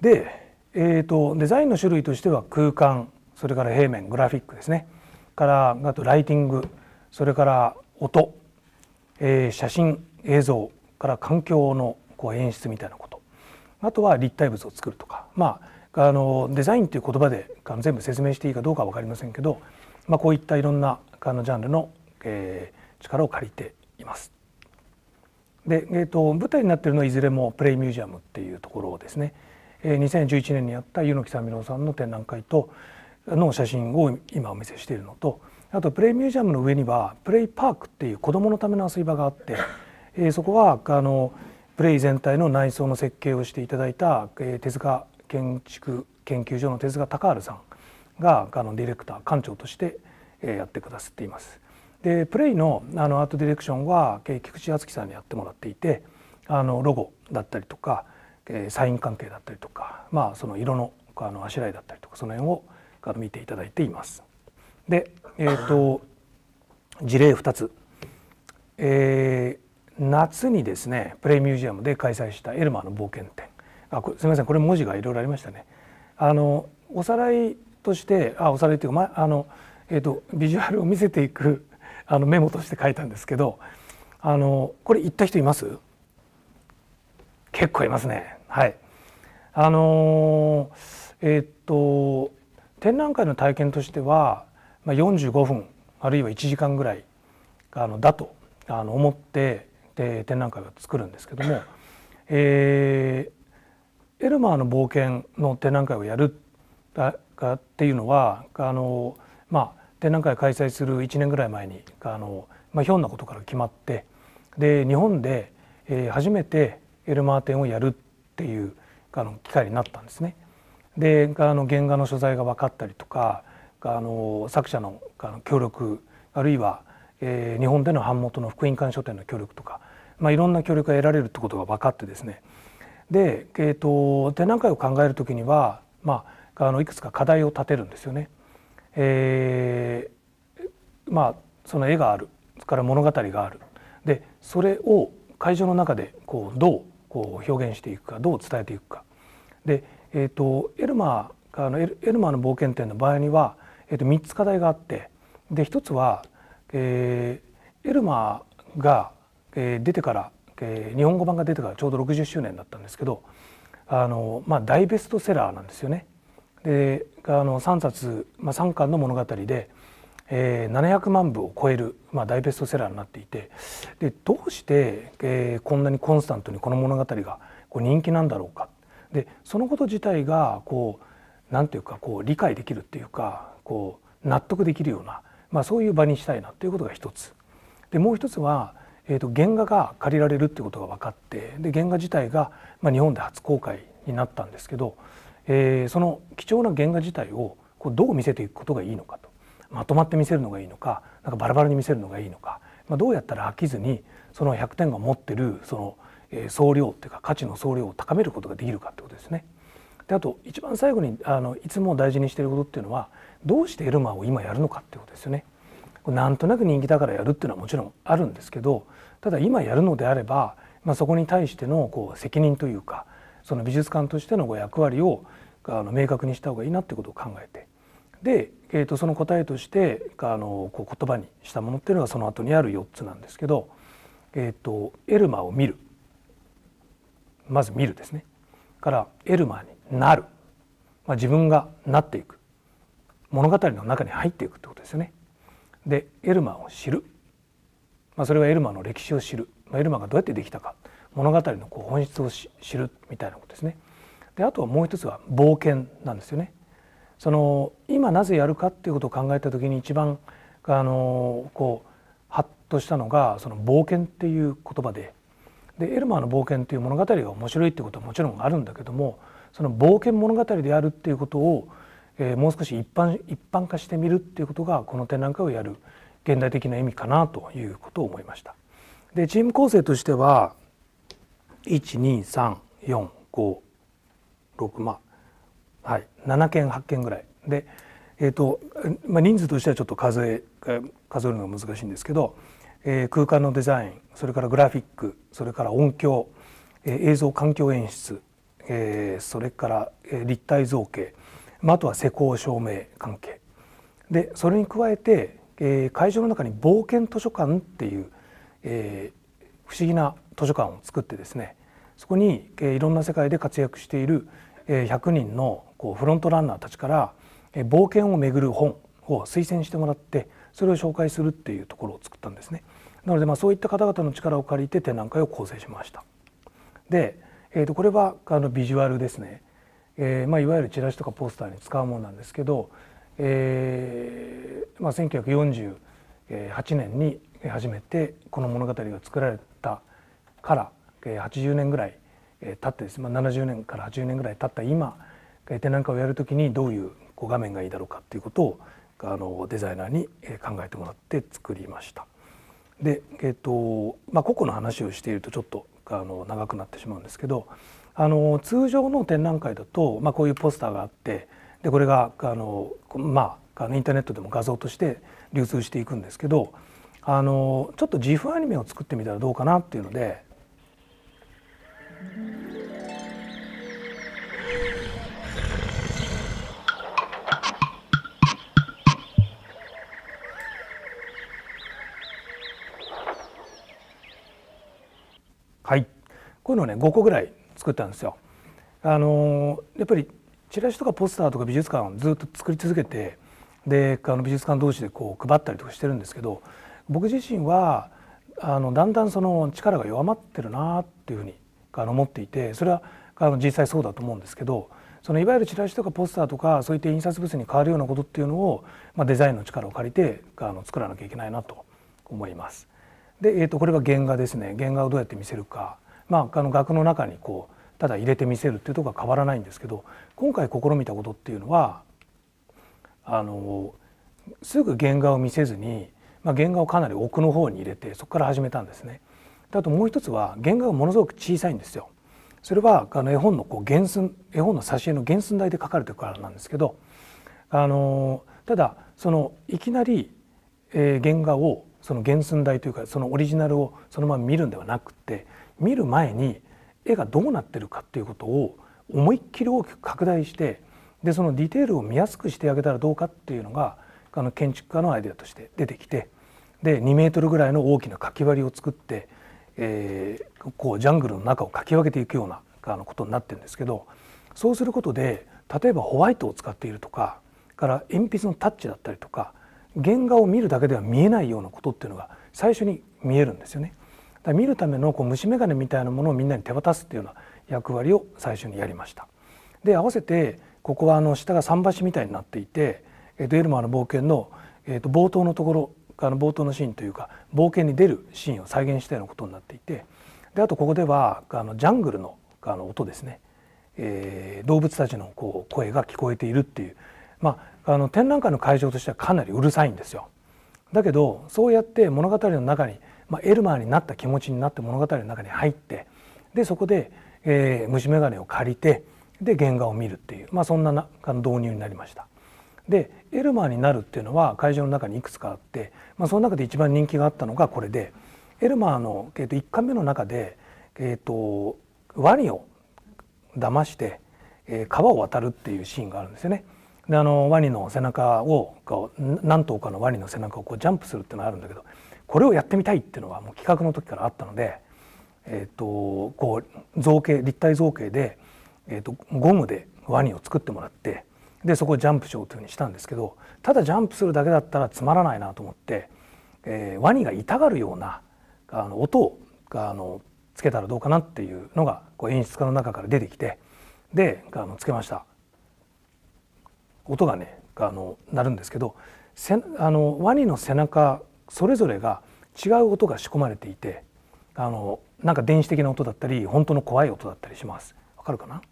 でえーと、デザインの種類としては空間それから平面グラフィックですねからあとライティングそれから音、えー、写真映像から環境のこう演出みたいなことあとは立体物を作るとかまああのデザインという言葉で全部説明していいかどうかは分かりませんけど、まあ、こういったいろんなあのジャンルの、えー、力を借りています。で、えーと、舞台になってるのはいずれもプレイミュージアムっていうところですね。2011年にやった柚木三郎さんの展覧会との写真を今お見せしているのとあとプレイミュージアムの上にはプレイパークっていう子どものための遊び場があって、えそこはあのプレイ全体の内装の設計をしていただいた、え手塚建築研究所の手塚隆治さんがあのディレクター館長として、えやってくださっています。でプレイのあのアートディレクションは菊池敦樹さんにやってもらっていてあのロゴだったりとかえサイン関係だったりとか、まあ、その色のあのあしらいだったりとかその辺を見ていただいています。で、えーと、事例2つ、えー、夏にですねプレイミュージアムで開催した「エルマーの冒険展」あすみませんこれ文字がいろいろありましたね。あのおさらいとしてあおさらいというか、まあのえーと、とビジュアルを見せていくあのメモとして書いたんですけどあのこれ行った人います結構いますねはいあのー、えー、っと展覧会の体験としては、まあ、45分あるいは1時間ぐらいあのだとあの思ってで展覧会を作るんですけども、えー、エルマーの冒険の展覧会をやるだかっていうのはあの、まあ、展覧会開催する1年ぐらい前にあの、まあ、ひょんなことから決まってで日本で、え初めてエルマー展をやるってっていうあの機会になったんですね。であの原画の所在が分かったりとかあの作者のあの協力あるいは、えー、日本での版元の福音館書店の協力とか、まあ、いろんな協力が得られるってことが分かってですねで、えーと、と展覧会を考える時には、まあ、あのいくつか課題を立てるんですよね。えー、まあその絵があるそれから物語があるでそれを会場の中でこうどうこう表現していくかどう伝えていくか。で、えーと、エルマーあのエルエルマーの冒険展の場合には、えー、と3つ課題があってで1つは、えー、エルマーが、えー、出てから、えー、日本語版が出てからちょうど60周年だったんですけどあの、まあ、大ベストセラーなんですよね。であの3冊、まあ、3巻の物語でえー、700万部を超える、まあ、大ベストセラーになっていてでどうして、えー、こんなにコンスタントにこの物語がこう人気なんだろうかでそのこと自体がこう何ていうかこう理解できるっていうかこう納得できるような、まあ、そういう場にしたいなということが一つ。でもう一つは、えー、と原画が借りられるってことが分かってで原画自体が、まあ、日本で初公開になったんですけど、えー、その貴重な原画自体をこうどう見せていくことがいいのかと。まとまって見せるのがいいのかなんかバラバラに見せるのがいいのか、まあ、どうやったら飽きずにその100点が持ってるその総量っていうか価値の総量を高めることができるかってことですね。であと一番最後にあのいつも大事にしていることっていうのはどうしてエルマーを今やるのかってことですよね。なんとなく人気だからやるっていうのはもちろんあるんですけどただ今やるのであれば、まあ、そこに対してのこう責任というかその美術館としての役割をあの明確にした方がいいなってことを考えてでえー、とその答えとしてあのこう言葉にしたものっていうのがその後にある4つなんですけど、えーと、とエルマを見るまず見るですねからエルマになる、まあ、自分がなっていく物語の中に入っていくってことですよね。でエルマを知る、まあ、それはエルマの歴史を知る、まあ、エルマがどうやってできたか物語のこう本質を知るみたいなことですね。であとはもう一つは冒険なんですよね。その今なぜやるかっていうことを考えた時に一番あのこうハッとしたのがその冒険っていう言葉ででエルマーの冒険っていう物語が面白いってことはもちろんあるんだけどもその冒険物語であるっていうことを、えもう少し一般一般化してみるっていうことがこの展覧会をやる現代的な意味かなということを思いました。でチーム構成としては123456まあはい、7件8件ぐらいで、えーとまあ、人数としてはちょっと数え数えるのが難しいんですけど、えー、空間のデザインそれからグラフィックそれから音響、えー、映像環境演出、えー、それから、え立体造形、まあ、あとは施工証明関係でそれに加えて、えー、会場の中に冒険図書館っていう、えー、不思議な図書館を作ってですねそこに、えー、いろんな世界で活躍している100人のこうフロントランナーたちから冒険をめぐる本を推薦してもらってそれを紹介するっていうところを作ったんですね。なのでまあそういった方々の力を借りて展覧会を構成しました。で、えー、とこれはあのビジュアルですね、えーまあ、いわゆるチラシとかポスターに使うものなんですけど、えーまあ、1948年に初めてこの物語が作られたから80年ぐらい経ってです、まあ、70年から80年ぐらい経った今展覧会をやるときにどういうこう画面がいいだろうかっていうことをあのデザイナーに考えてもらって作りました。で、えーとまあ、個々の話をしているとちょっとあの長くなってしまうんですけどあの通常の展覧会だと、まあ、こういうポスターがあってでこれがあの、まあ、あのインターネットでも画像として流通していくんですけどあのちょっと GIF アニメを作ってみたらどうかなっていうので。はいこういうのをね5個ぐらい作ったんですよ。あのやっぱりチラシとかポスターとか美術館をずっと作り続けてであの美術館同士でこう配ったりとかしてるんですけど僕自身はあのだんだんその力が弱まってるなっていうふうにあの思っていてそれはあの実際そうだと思うんですけどそのいわゆるチラシとかポスターとかそういった印刷物に変わるようなことっていうのを、まあ、デザインの力を借りてあの作らなきゃいけないなと思います。で、えー、とこれが原画ですね原画をどうやって見せるか、まあ、あの額の中にこうただ入れて見せるっていうところは変わらないんですけど今回試みたことっていうのはあのすぐ原画を見せずに、まあ、原画をかなり奥の方に入れてそこから始めたんですね。あともう一つは原画がものすごく小さいんですよ。それはあの絵本のこう原寸絵本の挿絵の原寸大で書かれてるからなんですけどあのただそのいきなり、えー、原画をその原寸大というかそのオリジナルをそのまま見るんではなくて見る前に絵がどうなってるかっていうことを思いっきり大きく拡大してでそのディテールを見やすくしてあげたらどうかっていうのがあの建築家のアイデアとして出てきてで2メートルぐらいの大きなかき割りを作って、えー、こうジャングルの中をかき分けていくようなあのことになってるんですけどそうすることで例えばホワイトを使っているとかから鉛筆のタッチだったりとか原画を見るだけでは見えないようなことっていうのが最初に見えるんですよね。だ見るためのこう虫眼鏡みたいなものをみんなに手渡すっていうような役割を最初にやりました。で合わせてここはあの下が桟橋みたいになっていて、えドエルマーの冒険の、えと冒頭のところあの冒頭のシーンというか冒険に出るシーンを再現したようなことになっていてであとここではあのジャングルのあの音ですね、えー、動物たちのこう声が聞こえているっていう、まあ、あの展覧会の会場としてはかなりうるさいんですよ。だけどそうやって物語の中に、まあ、エルマーになった気持ちになって物語の中に入ってでそこで、えー、虫眼鏡を借りてで原画を見るっていう、まあ、そんな導入になりました。でエルマーになるっていうのは会場の中にいくつかあって、まあ、その中で一番人気があったのがこれでエルマーの、えー、と1巻目の中で、えーと、とワニを騙して、えー、川を渡るっていうシーンがあるんですよね。であのワニの背中をこう何頭かのワニの背中をこうジャンプするっていうのがあるんだけどこれをやってみたいっていうのはもう企画の時からあったので、えーと、こう造形立体造形で、えーと、とゴムでワニを作ってもらってでそこをジャンプしようというふうにしたんですけどただジャンプするだけだったらつまらないなと思って、えー、ワニが痛がるようなあの音をあのつけたらどうかなっていうのがこう演出家の中から出てきてであのつけました。音がねあの鳴るんですけどあのワニの背中それぞれが違う音が仕込まれていてあのなんか電子的な音だったり本当の怖い音だったりしますわかるかなっ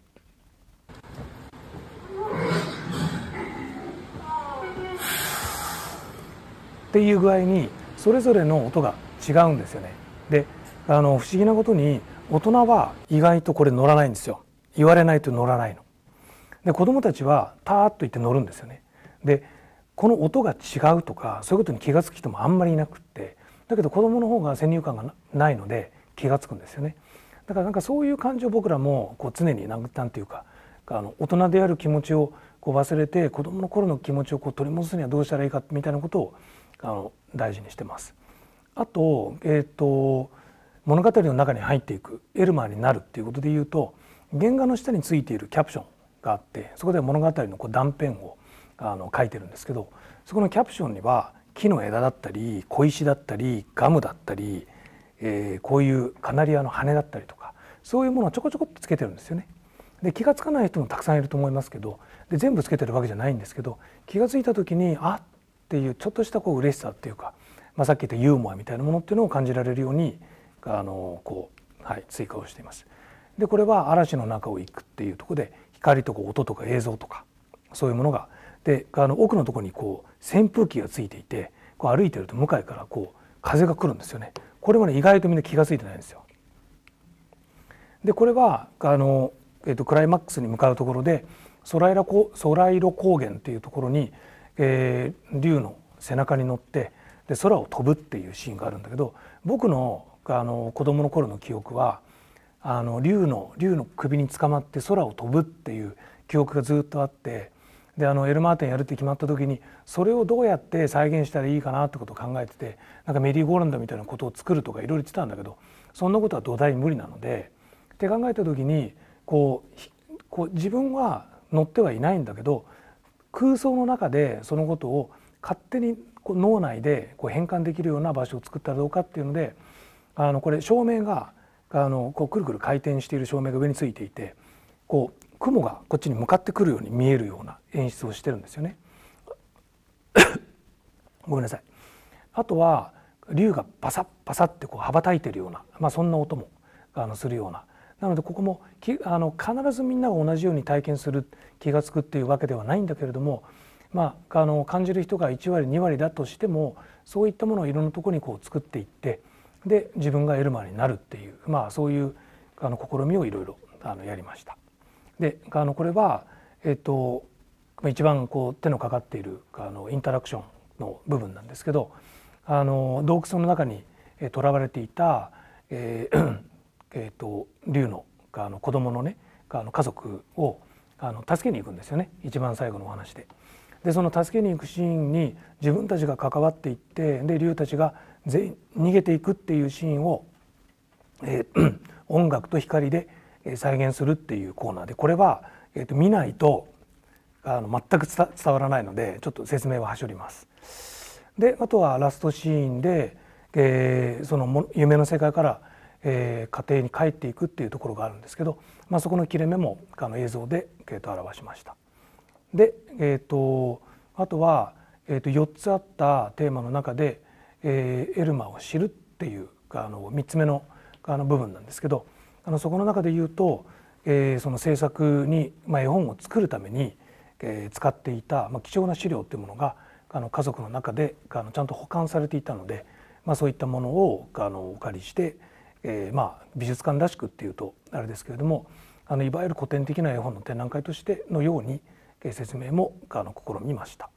ていう具合にそれぞれの音が違うんですよねであの不思議なことに大人は意外とこれ乗らないんですよ言われないと乗らないので子供たちはターッと言って乗るんですよね。でこの音が違うとかそういうことに気が付く人もあんまりいなくってだけど子供の方が先入観がないので気が付くんですよね。だからなんかそういう感情を僕らもこう常に何ていうかあの大人である気持ちをこう忘れて子どもの頃の気持ちをこう取り戻すにはどうしたらいいかみたいなことをあの大事にしてます。あと,、えーと物語の中に入っていくエルマーになるっていうことで言うと原画の下についているキャプションがあってそこで物語のこう断片をあの書いてるんですけどそこのキャプションには木の枝だったり小石だったりガムだったり、えー、こういうカナリアの羽だったりとかそういうものをちょこちょこっとつけてるんですよね。で気が付かない人もたくさんいると思いますけどで全部つけてるわけじゃないんですけど気が付いた時にあっていうちょっとしたこう嬉しさっていうか、まあ、さっき言ったユーモアみたいなものっていうのを感じられるようにあのこう、はい、追加をしています。でこれは「嵐の中を行く」っていうとこで光とか音とか映像とかそういうものがであの奥のところにこう扇風機がついていてこう歩いてると向かいからこう風が来るんですよねこれはね意外とみんな気が付いてないんですよ。でこれはあの、えー、とクライマックスに向かうところでソライラコソライロ高原っていうところに、えー、竜の背中に乗ってで空を飛ぶっていうシーンがあるんだけど僕のあの子供の頃の記憶はあの竜の竜の首につかまって空を飛ぶっていう記憶がずっとあってであのエル・マーテンやるって決まった時にそれをどうやって再現したらいいかなってことを考えててなんかメリーゴーランドみたいなことを作るとかいろいろ言ってたんだけどそんなことは土台無理なのでって考えた時にこうこう自分は乗ってはいないんだけど空想の中でそのことを勝手にこう脳内でこう変換できるような場所を作ったらどうかっていうのであのこれ照明があのこうくるくる回転している照明が上についていてこう雲がこっちに向かってくるように見えるような演出をしてるんですよね。ごめんなさい。あとは竜がパサッパサッってこう羽ばたいてるような、まあ、そんな音もあのするようななのでここもきあの必ずみんなが同じように体験する気が付くっていうわけではないんだけれども、まあ、あの感じる人が1割2割だとしてもそういったものをいろんなところにこう作っていってで自分がエルマーになるっていう、まあ、そういうあの試みをいろいろあのやりました。であのこれは、えっと、一番こう手のかかっているあのインタラクションの部分なんですけどあの洞窟の中にとらわれていた、えー えーと、と竜のあの子供のねあの家族をあの助けに行くんですよね一番最後のお話で。でその助けに行くシーンに自分たちが関わっていってで竜たちが全逃げていくっていうシーンを、えー、音楽と光で再現するっていうコーナーでこれは、えーと、見ないとあの全く伝わらないのでちょっと説明ははしょります。であとはラストシーンで、えー、その夢の世界から、えー、家庭に帰っていくっていうところがあるんですけど、まあ、そこの切れ目もあの映像で、えー、と表しました。で、えーと、とあとは、えー、と4つあったテーマの中でえー、エルマを知るっていうあの3つ目のあの部分なんですけどあのそこの中で言うと、えー、その制作に、まあ、絵本を作るために、えー、使っていた、まあ、貴重な資料っていうものがあの家族の中であのちゃんと保管されていたので、まあ、そういったものをあのお借りして、えー、まあ美術館らしくっていうとあれですけれどもあのいわゆる古典的な絵本の展覧会としてのように説明もあの試みました。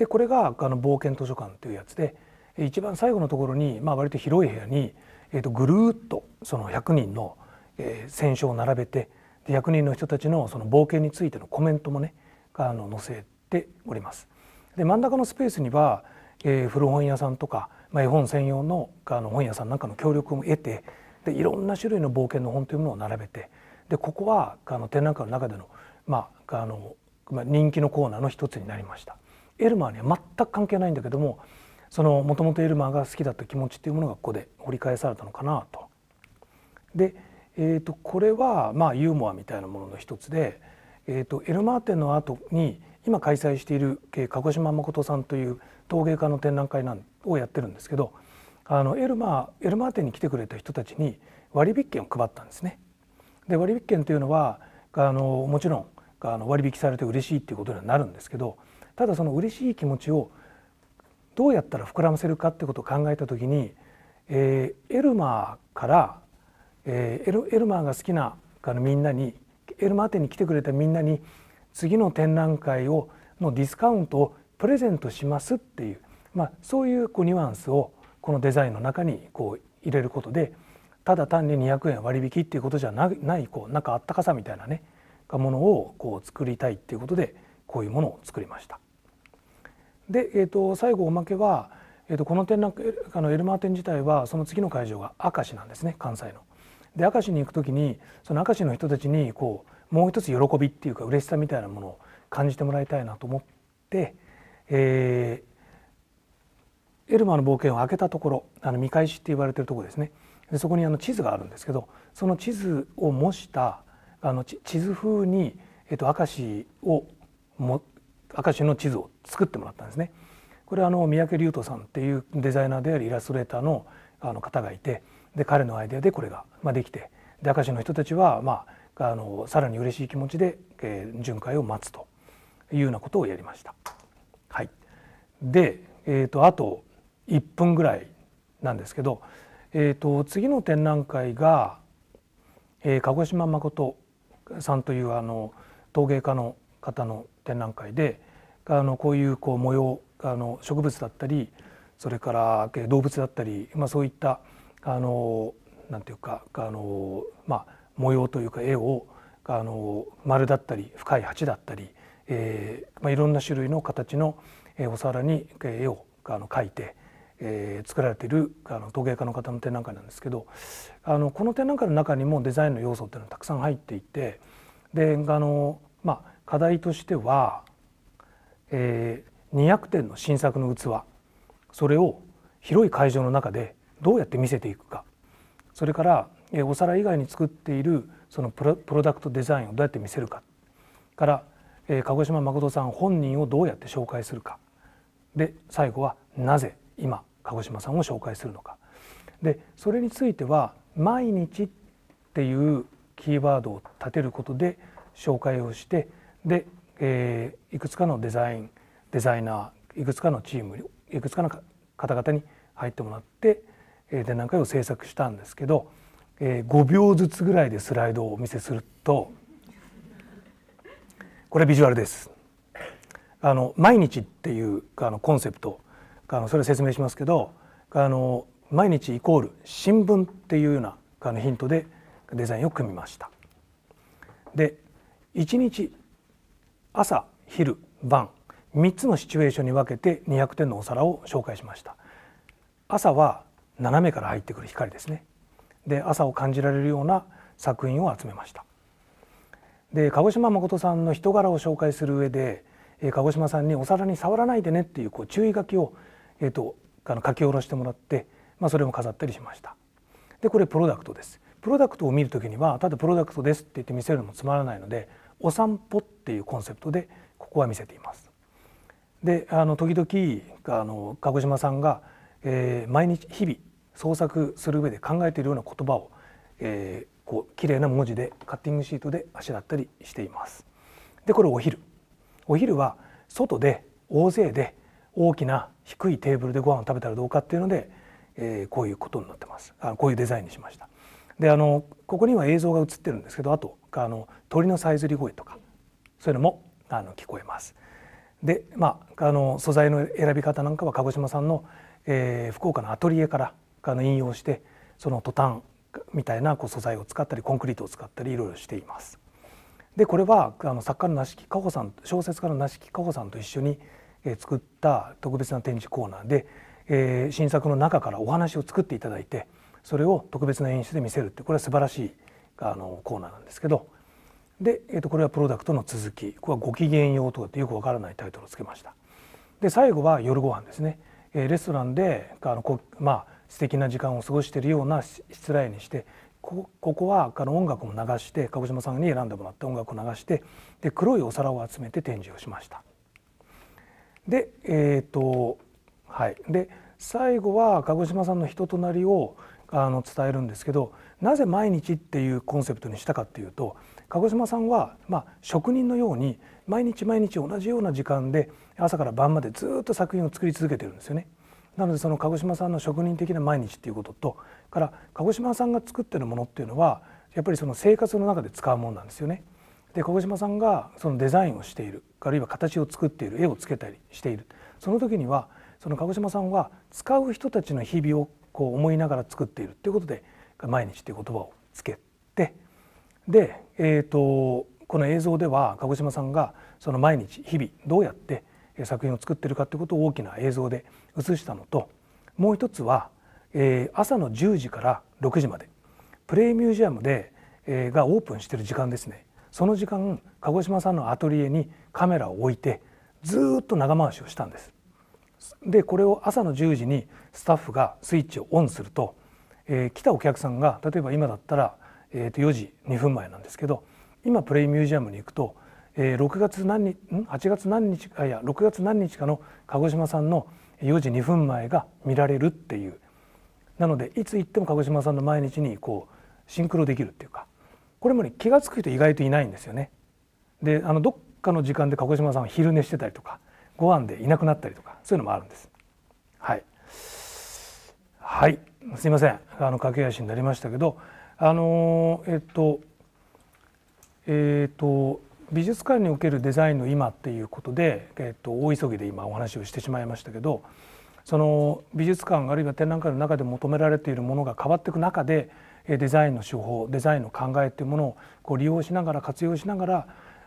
でこれがあの冒険図書館というやつで一番最後のところに、まあ、割と広い部屋に、えー、とぐるっとその100人の、えー、選書を並べてで100人の人たちのその冒険についてのコメントもねあの載せております。で真ん中のスペースには、えー、古本屋さんとか、まあ、絵本専用のあの本屋さんなんかの協力も得てでいろんな種類の冒険の本というものを並べてでここはあの展覧会の中での,、まああのまあ、人気のコーナーの一つになりました。エルマーには全く関係ないんだけどもそのもともとエルマーが好きだった気持ちっていうものがここで掘り返されたのかなと。で、えーと、これはまあユーモアみたいなものの一つで、えーと、とエルマー展の後に今開催している鹿児島誠さんという陶芸家の展覧会なんをやってるんですけどあのエルマーエルマー展に来てくれた人たちに割引券を配ったんですね。で割引券というのはあのもちろんあの割引されて嬉しいっていうことにはなるんですけどただその嬉しい気持ちをどうやったら膨らませるかってことを考えた時に、えー、エルマーから、えー、エルエルマーが好きなからみんなにエルマー店に来てくれたみんなに次の展覧会をのディスカウントをプレゼントしますっていう、まあ、そういうこうニュアンスをこのデザインの中にこう入れることでただ単に200円割引っていうことじゃないこうなんかあったかさみたいなねものをこう作りたいっていうことでこういうものを作りました。で、えーと、最後おまけは、えーと、この展覧会あのエルマー展自体はその次の会場が明石なんですね関西の。で明石に行く時にその明石の人たちにこうもう一つ喜びっていうか嬉しさみたいなものを感じてもらいたいなと思って、えー、エルマーの冒険を開けたところあの見返しって言われてるとこですねでそこにあの地図があるんですけどその地図を模したあの地図風に、えーと、と明石をも明石の地図を作ってもらったんですね。これはあの三宅隆斗さんっていうデザイナーでありイラストレーターのあの方がいてで彼のアイデアでこれが、まあ、できてで明石の人たちは、まあ、あのさらに嬉しい気持ちで、えー、巡回を待つというようなことをやりました。はい、で、えーと、あと1分ぐらいなんですけど、えーと、と次の展覧会が、えー、鹿児島誠さんというあの陶芸家の方の展覧会であのこういうこう模様あの植物だったりそれから動物だったり、まあ、そういったあのなんていうかあの、まあ、模様というか絵をあの丸だったり深い鉢だったり、えーまあ、いろんな種類の形のお皿に絵をあの描いて、えー、作られているあの陶芸家の方の展覧会なんですけどあのこの展覧会の中にもデザインの要素っていうのはたくさん入っていてであの、まあ、課題としては、えー、200点の新作の器それを広い会場の中でどうやって見せていくかそれから、えー、お皿以外に作っているそのプロプロダクトデザインをどうやって見せるかから、えー、鹿児島誠さん本人をどうやって紹介するかで最後はなぜ今鹿児島さんを紹介するのかでそれについては「毎日」っていうキーワードを立てることで紹介をしてで、えー、いくつかのデザインデザイナーいくつかのチームいくつかの方々に入ってもらって、えー、展覧会を制作したんですけど、えー、5秒ずつぐらいでスライドをお見せするとこれビジュアルです。あの毎日っていうあのコンセプトあのそれ説明しますけどあの毎日イコール新聞っていうようなあのヒントでデザインを組みました。で1日朝昼晩3つのシチュエーションに分けて200点のお皿を紹介しました朝は斜めから入ってくる光ですねで朝を感じられるような作品を集めましたで鹿児島誠さんの人柄を紹介する上で鹿児島さんにお皿に触らないでねっていうこう注意書きを、えーと、あの書き下ろしてもらって、まあ、それも飾ったりしましたでこれプロダクトですプロダクトを見るときにはただプロダクトですって言って見せるのもつまらないのでお散歩っていうコンセプトでここは見せています。であの時々あの鹿児島さんが、えー、毎日日々創作する上で考えているような言葉を、えー、こう綺麗な文字でカッティングシートであしらったりしています。でこれお昼お昼は外で大勢で大きな低いテーブルでご飯を食べたらどうかっていうので、えー、こういうことになってますあこういうデザインにしました。であのここには映像が映ってるんですけどあとあの鳥のさえずり声とかそういうのもあの聞こえます。で、まあ、あの素材の選び方なんかは鹿児島さんの、えー、福岡のアトリエからあの引用してそのトタンみたいなこう素材を使ったりコンクリートを使ったりいろいろしています。でこれはあの作家の梨木加穂さん小説家の梨木加穂さんと一緒に、えー、作った特別な展示コーナーで、えー、新作の中からお話を作っていただいてそれを特別な演出で見せるってこれは素晴らしいあのコーナーなんですけどで、えー、とこれはプロダクトの続きここは「ご機嫌用」よう」とかってよくわからないタイトルをつけましたで最後は夜ご飯ですね、えー、レストランであのこまあ素敵な時間を過ごしているようなしつらえにしてここはあの音楽も流して鹿児島さんに選んでもらって音楽を流してで黒いお皿を集めて展示をしましたでえっ、ー、とはいで最後は鹿児島さんの人となりをあの伝えるんですけどなぜ毎日っていうコンセプトにしたかっていうと鹿児島さんは、ま職人のように毎日毎日同じような時間で朝から晩までずっと作品を作り続けてるんですよね。なのでその鹿児島さんの職人的な毎日っていうこととから鹿児島さんが作ってるものっていうのはやっぱりその生活の中で使うものなんですよね。で鹿児島さんがそのデザインをしているあるいは形を作っている絵をつけたりしているその時にはその鹿児島さんは使う人たちの日々をこう思いながら作っているっていうことで毎日という言葉をつけてで、えーと、この映像では鹿児島さんがその毎日日々どうやって作品を作ってるかってことを大きな映像で映したのともう一つは、えー、朝の10時から6時までプレイミュージアムで、えー、がオープンしてる時間ですねその時間鹿児島さんのアトリエにカメラを置いてずっと長回しをしたんです。でこれを朝の10時にスタッフがスイッチをオンするとえー、来たお客さんが例えば今だったら、えー、と4時2分前なんですけど今プレイミュージアムに行くと、えー、6月何日ん8月何日かいや6月何日かの鹿児島さんの4時2分前が見られるっていうなのでいつ行っても鹿児島さんの毎日にこうシンクロできるっていうかこれもね気が付く人意外といないんですよね。であのどっかの時間で鹿児島さんは昼寝してたりとかご飯でいなくなったりとかそういうのもあるんです。はい、はいすいませんあの駆け足になりましたけどあのえっとえっと美術館におけるデザインの今っていうことで、えっと、大急ぎで今お話をしてしまいましたけどその美術館あるいは展覧会の中で求められているものが変わっていく中でデザインの手法デザインの考えというものをこう利用しながら活用しながら、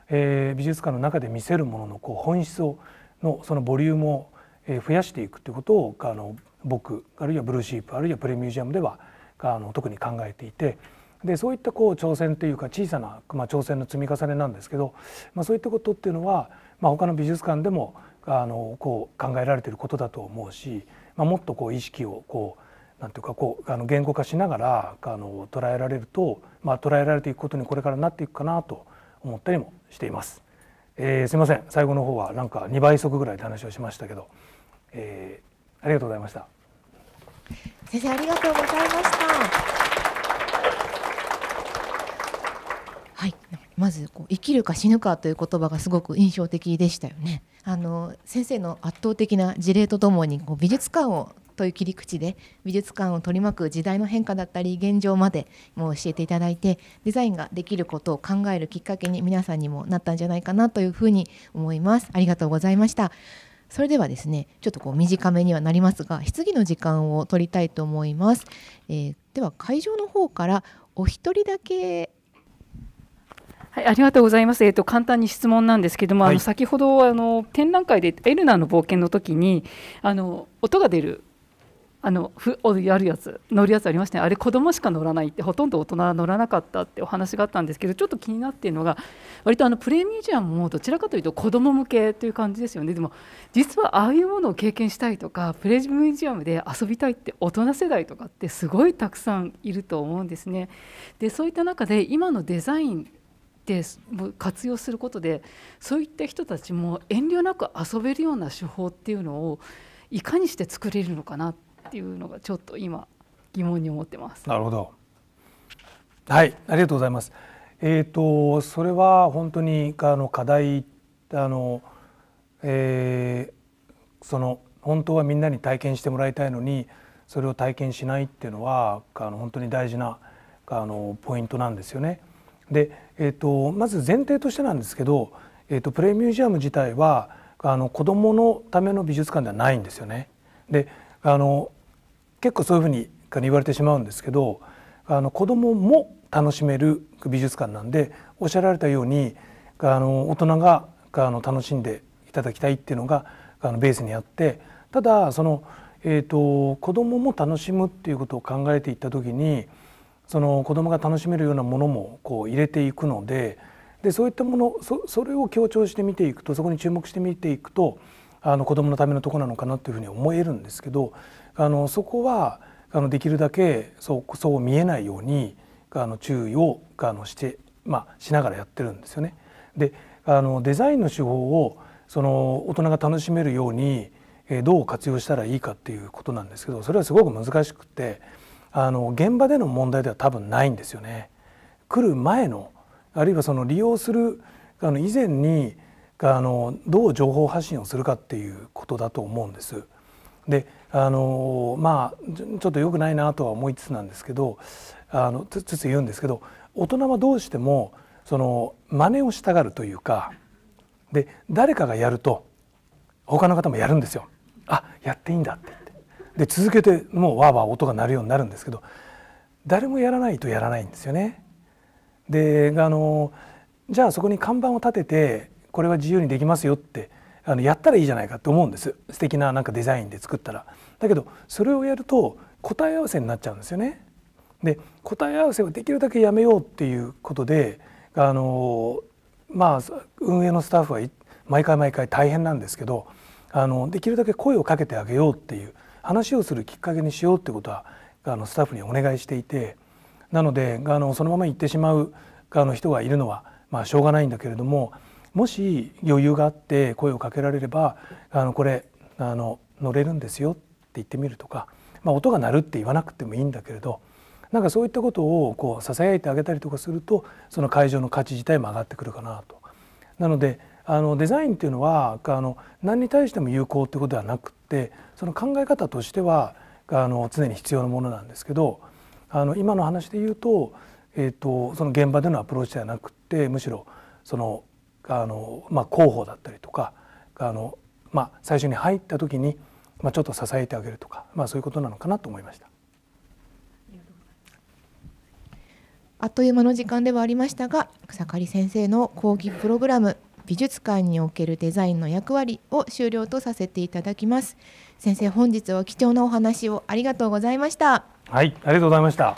えー、美術館の中で見せるもののこう本質をのそのボリュームを増やしていくということをあの僕あるいはブルーシープあるいはプレミュージアムではあの特に考えていてでそういったこう挑戦というか小さな、まあ、挑戦の積み重ねなんですけど、まあ、そういったことっていうのは、まあ、他の美術館でもあのこう考えられていることだと思うし、まあ、もっとこう意識をこうなんていうかこうあの言語化しながらあの捉えられると、まあ、捉えられていくことにこれからなっていくかなと思ったりもしています。えー、すいません最後の方はなんか2倍速ぐらいで話をしましたけど、えー、ありがとうございました先生ありがとうございましたはい、まずこう生きるか死ぬかという言葉がすごく印象的でしたよね。あの先生の圧倒的な事例とともにこう美術館をという切り口で美術館を取り巻く時代の変化だったり現状までも教えていただいてデザインができることを考えるきっかけに皆さんにもなったんじゃないかなというふうに思います。ありがとうございました。それではですねちょっとこう短めにはなりますが質疑の時間を取りたいと思います、えー、では会場の方からお一人だけはい、ありがとうございます。えっ、ー、と簡単に質問なんですけども、はい、あの先ほどあの展覧会でエルナの冒険の時にあの音が出るあのふやるやつ乗るやつありましたねあれ子供しか乗らないってほとんど大人は乗らなかったってお話があったんですけどちょっと気になっているのが割とあのプレミジアムもどちらかというと子供向けという感じですよねでも実はああいうものを経験したいとかプレミジアムで遊びたいって大人世代とかってすごいたくさんいると思うんですね。でそういった中で今のデザインって活用することでそういった人たちも遠慮なく遊べるような手法っていうのをいかにして作れるのかなってっていうのがちょっと今疑問に思ってます。なるほどはいありがとうございます。えーと、それは本当にあの課題あの、えー、その本当はみんなに体験してもらいたいのにそれを体験しないっていうのはあの本当に大事なあのポイントなんですよね。で、えーと、まず前提としてなんですけど、えーと、プレミュージアム自体はあの子供のための美術館ではないんですよね。であの結構そういうふうに言われてしまうんですけどあの子どもも楽しめる美術館なんでおっしゃられたようにあの大人があの楽しんでいただきたいっていうのがあのベースにあってただその、えーと、子どもも楽しむっていうことを考えていった時にその子どもが楽しめるようなものもこう入れていくのででそういったものそそれを強調して見ていくとそこに注目して見ていくとあの子どものためのとこなのかなっていうふうに思えるんですけどあのそこはあのできるだけそうそう見えないようにあの注意をあのして、まあ、しながらやってるんですよね。であのデザインの手法をその大人が楽しめるようにどう活用したらいいかっていうことなんですけどそれはすごく難しくてあの現場での問題では多分ないんですよね。来る前のあるいはその利用するあの以前にあのどう情報発信をするかっていうことだと思うんです。であのまあちょっと良くないなとは思いつつなんですけどあのつつ言うんですけど大人はどうしてもその真似をしたがるというかで誰かがやると他の方もやるんですよ。あやっていいんだって言ってで続けてもうわーわー音が鳴るようになるんですけど誰もやらないとやらないんですよね。であのじゃあそこに看板を立ててこれは自由にできますよってあのやったらいいじゃないかと思うんです素敵ななんかデザインで作ったら。だけどそれをやると答え合わせになっちゃうんですよね。で答え合わせをできるだけやめようっていうことであのまあ運営のスタッフは毎回毎回大変なんですけどあのできるだけ声をかけてあげようっていう話をするきっかけにしようってことはあのスタッフにお願いしていてなのであのそのまま行ってしまうあの人がいるのは、まあ、しょうがないんだけれどももし余裕があって声をかけられれば「あのこれあの乗れるんですよ」って言ってみるとか、まあ、音が鳴るって言わなくてもいいんだけれどなんかそういったことをこう囁いてあげたりとかするとその会場の価値自体も上がってくるかなと。なのであのデザインっていうのはあの何に対しても有効ってことではなくってその考え方としてはあの常に必要なものなんですけどあの今の話で言うと,、えーとその現場でのアプローチではなくってむしろそのあの、まあ、広報だったりとかあの、まあ、最初に入った時に、まあ、ちょっと支えてあげるとか、まあ、そういうことなのかなと思いました。あっという間の時間ではありましたが草刈先生の講義プログラム美術館におけるデザインの役割を終了とさせていただきます先生本日は貴重なお話をありがとうございましたはいありがとうございました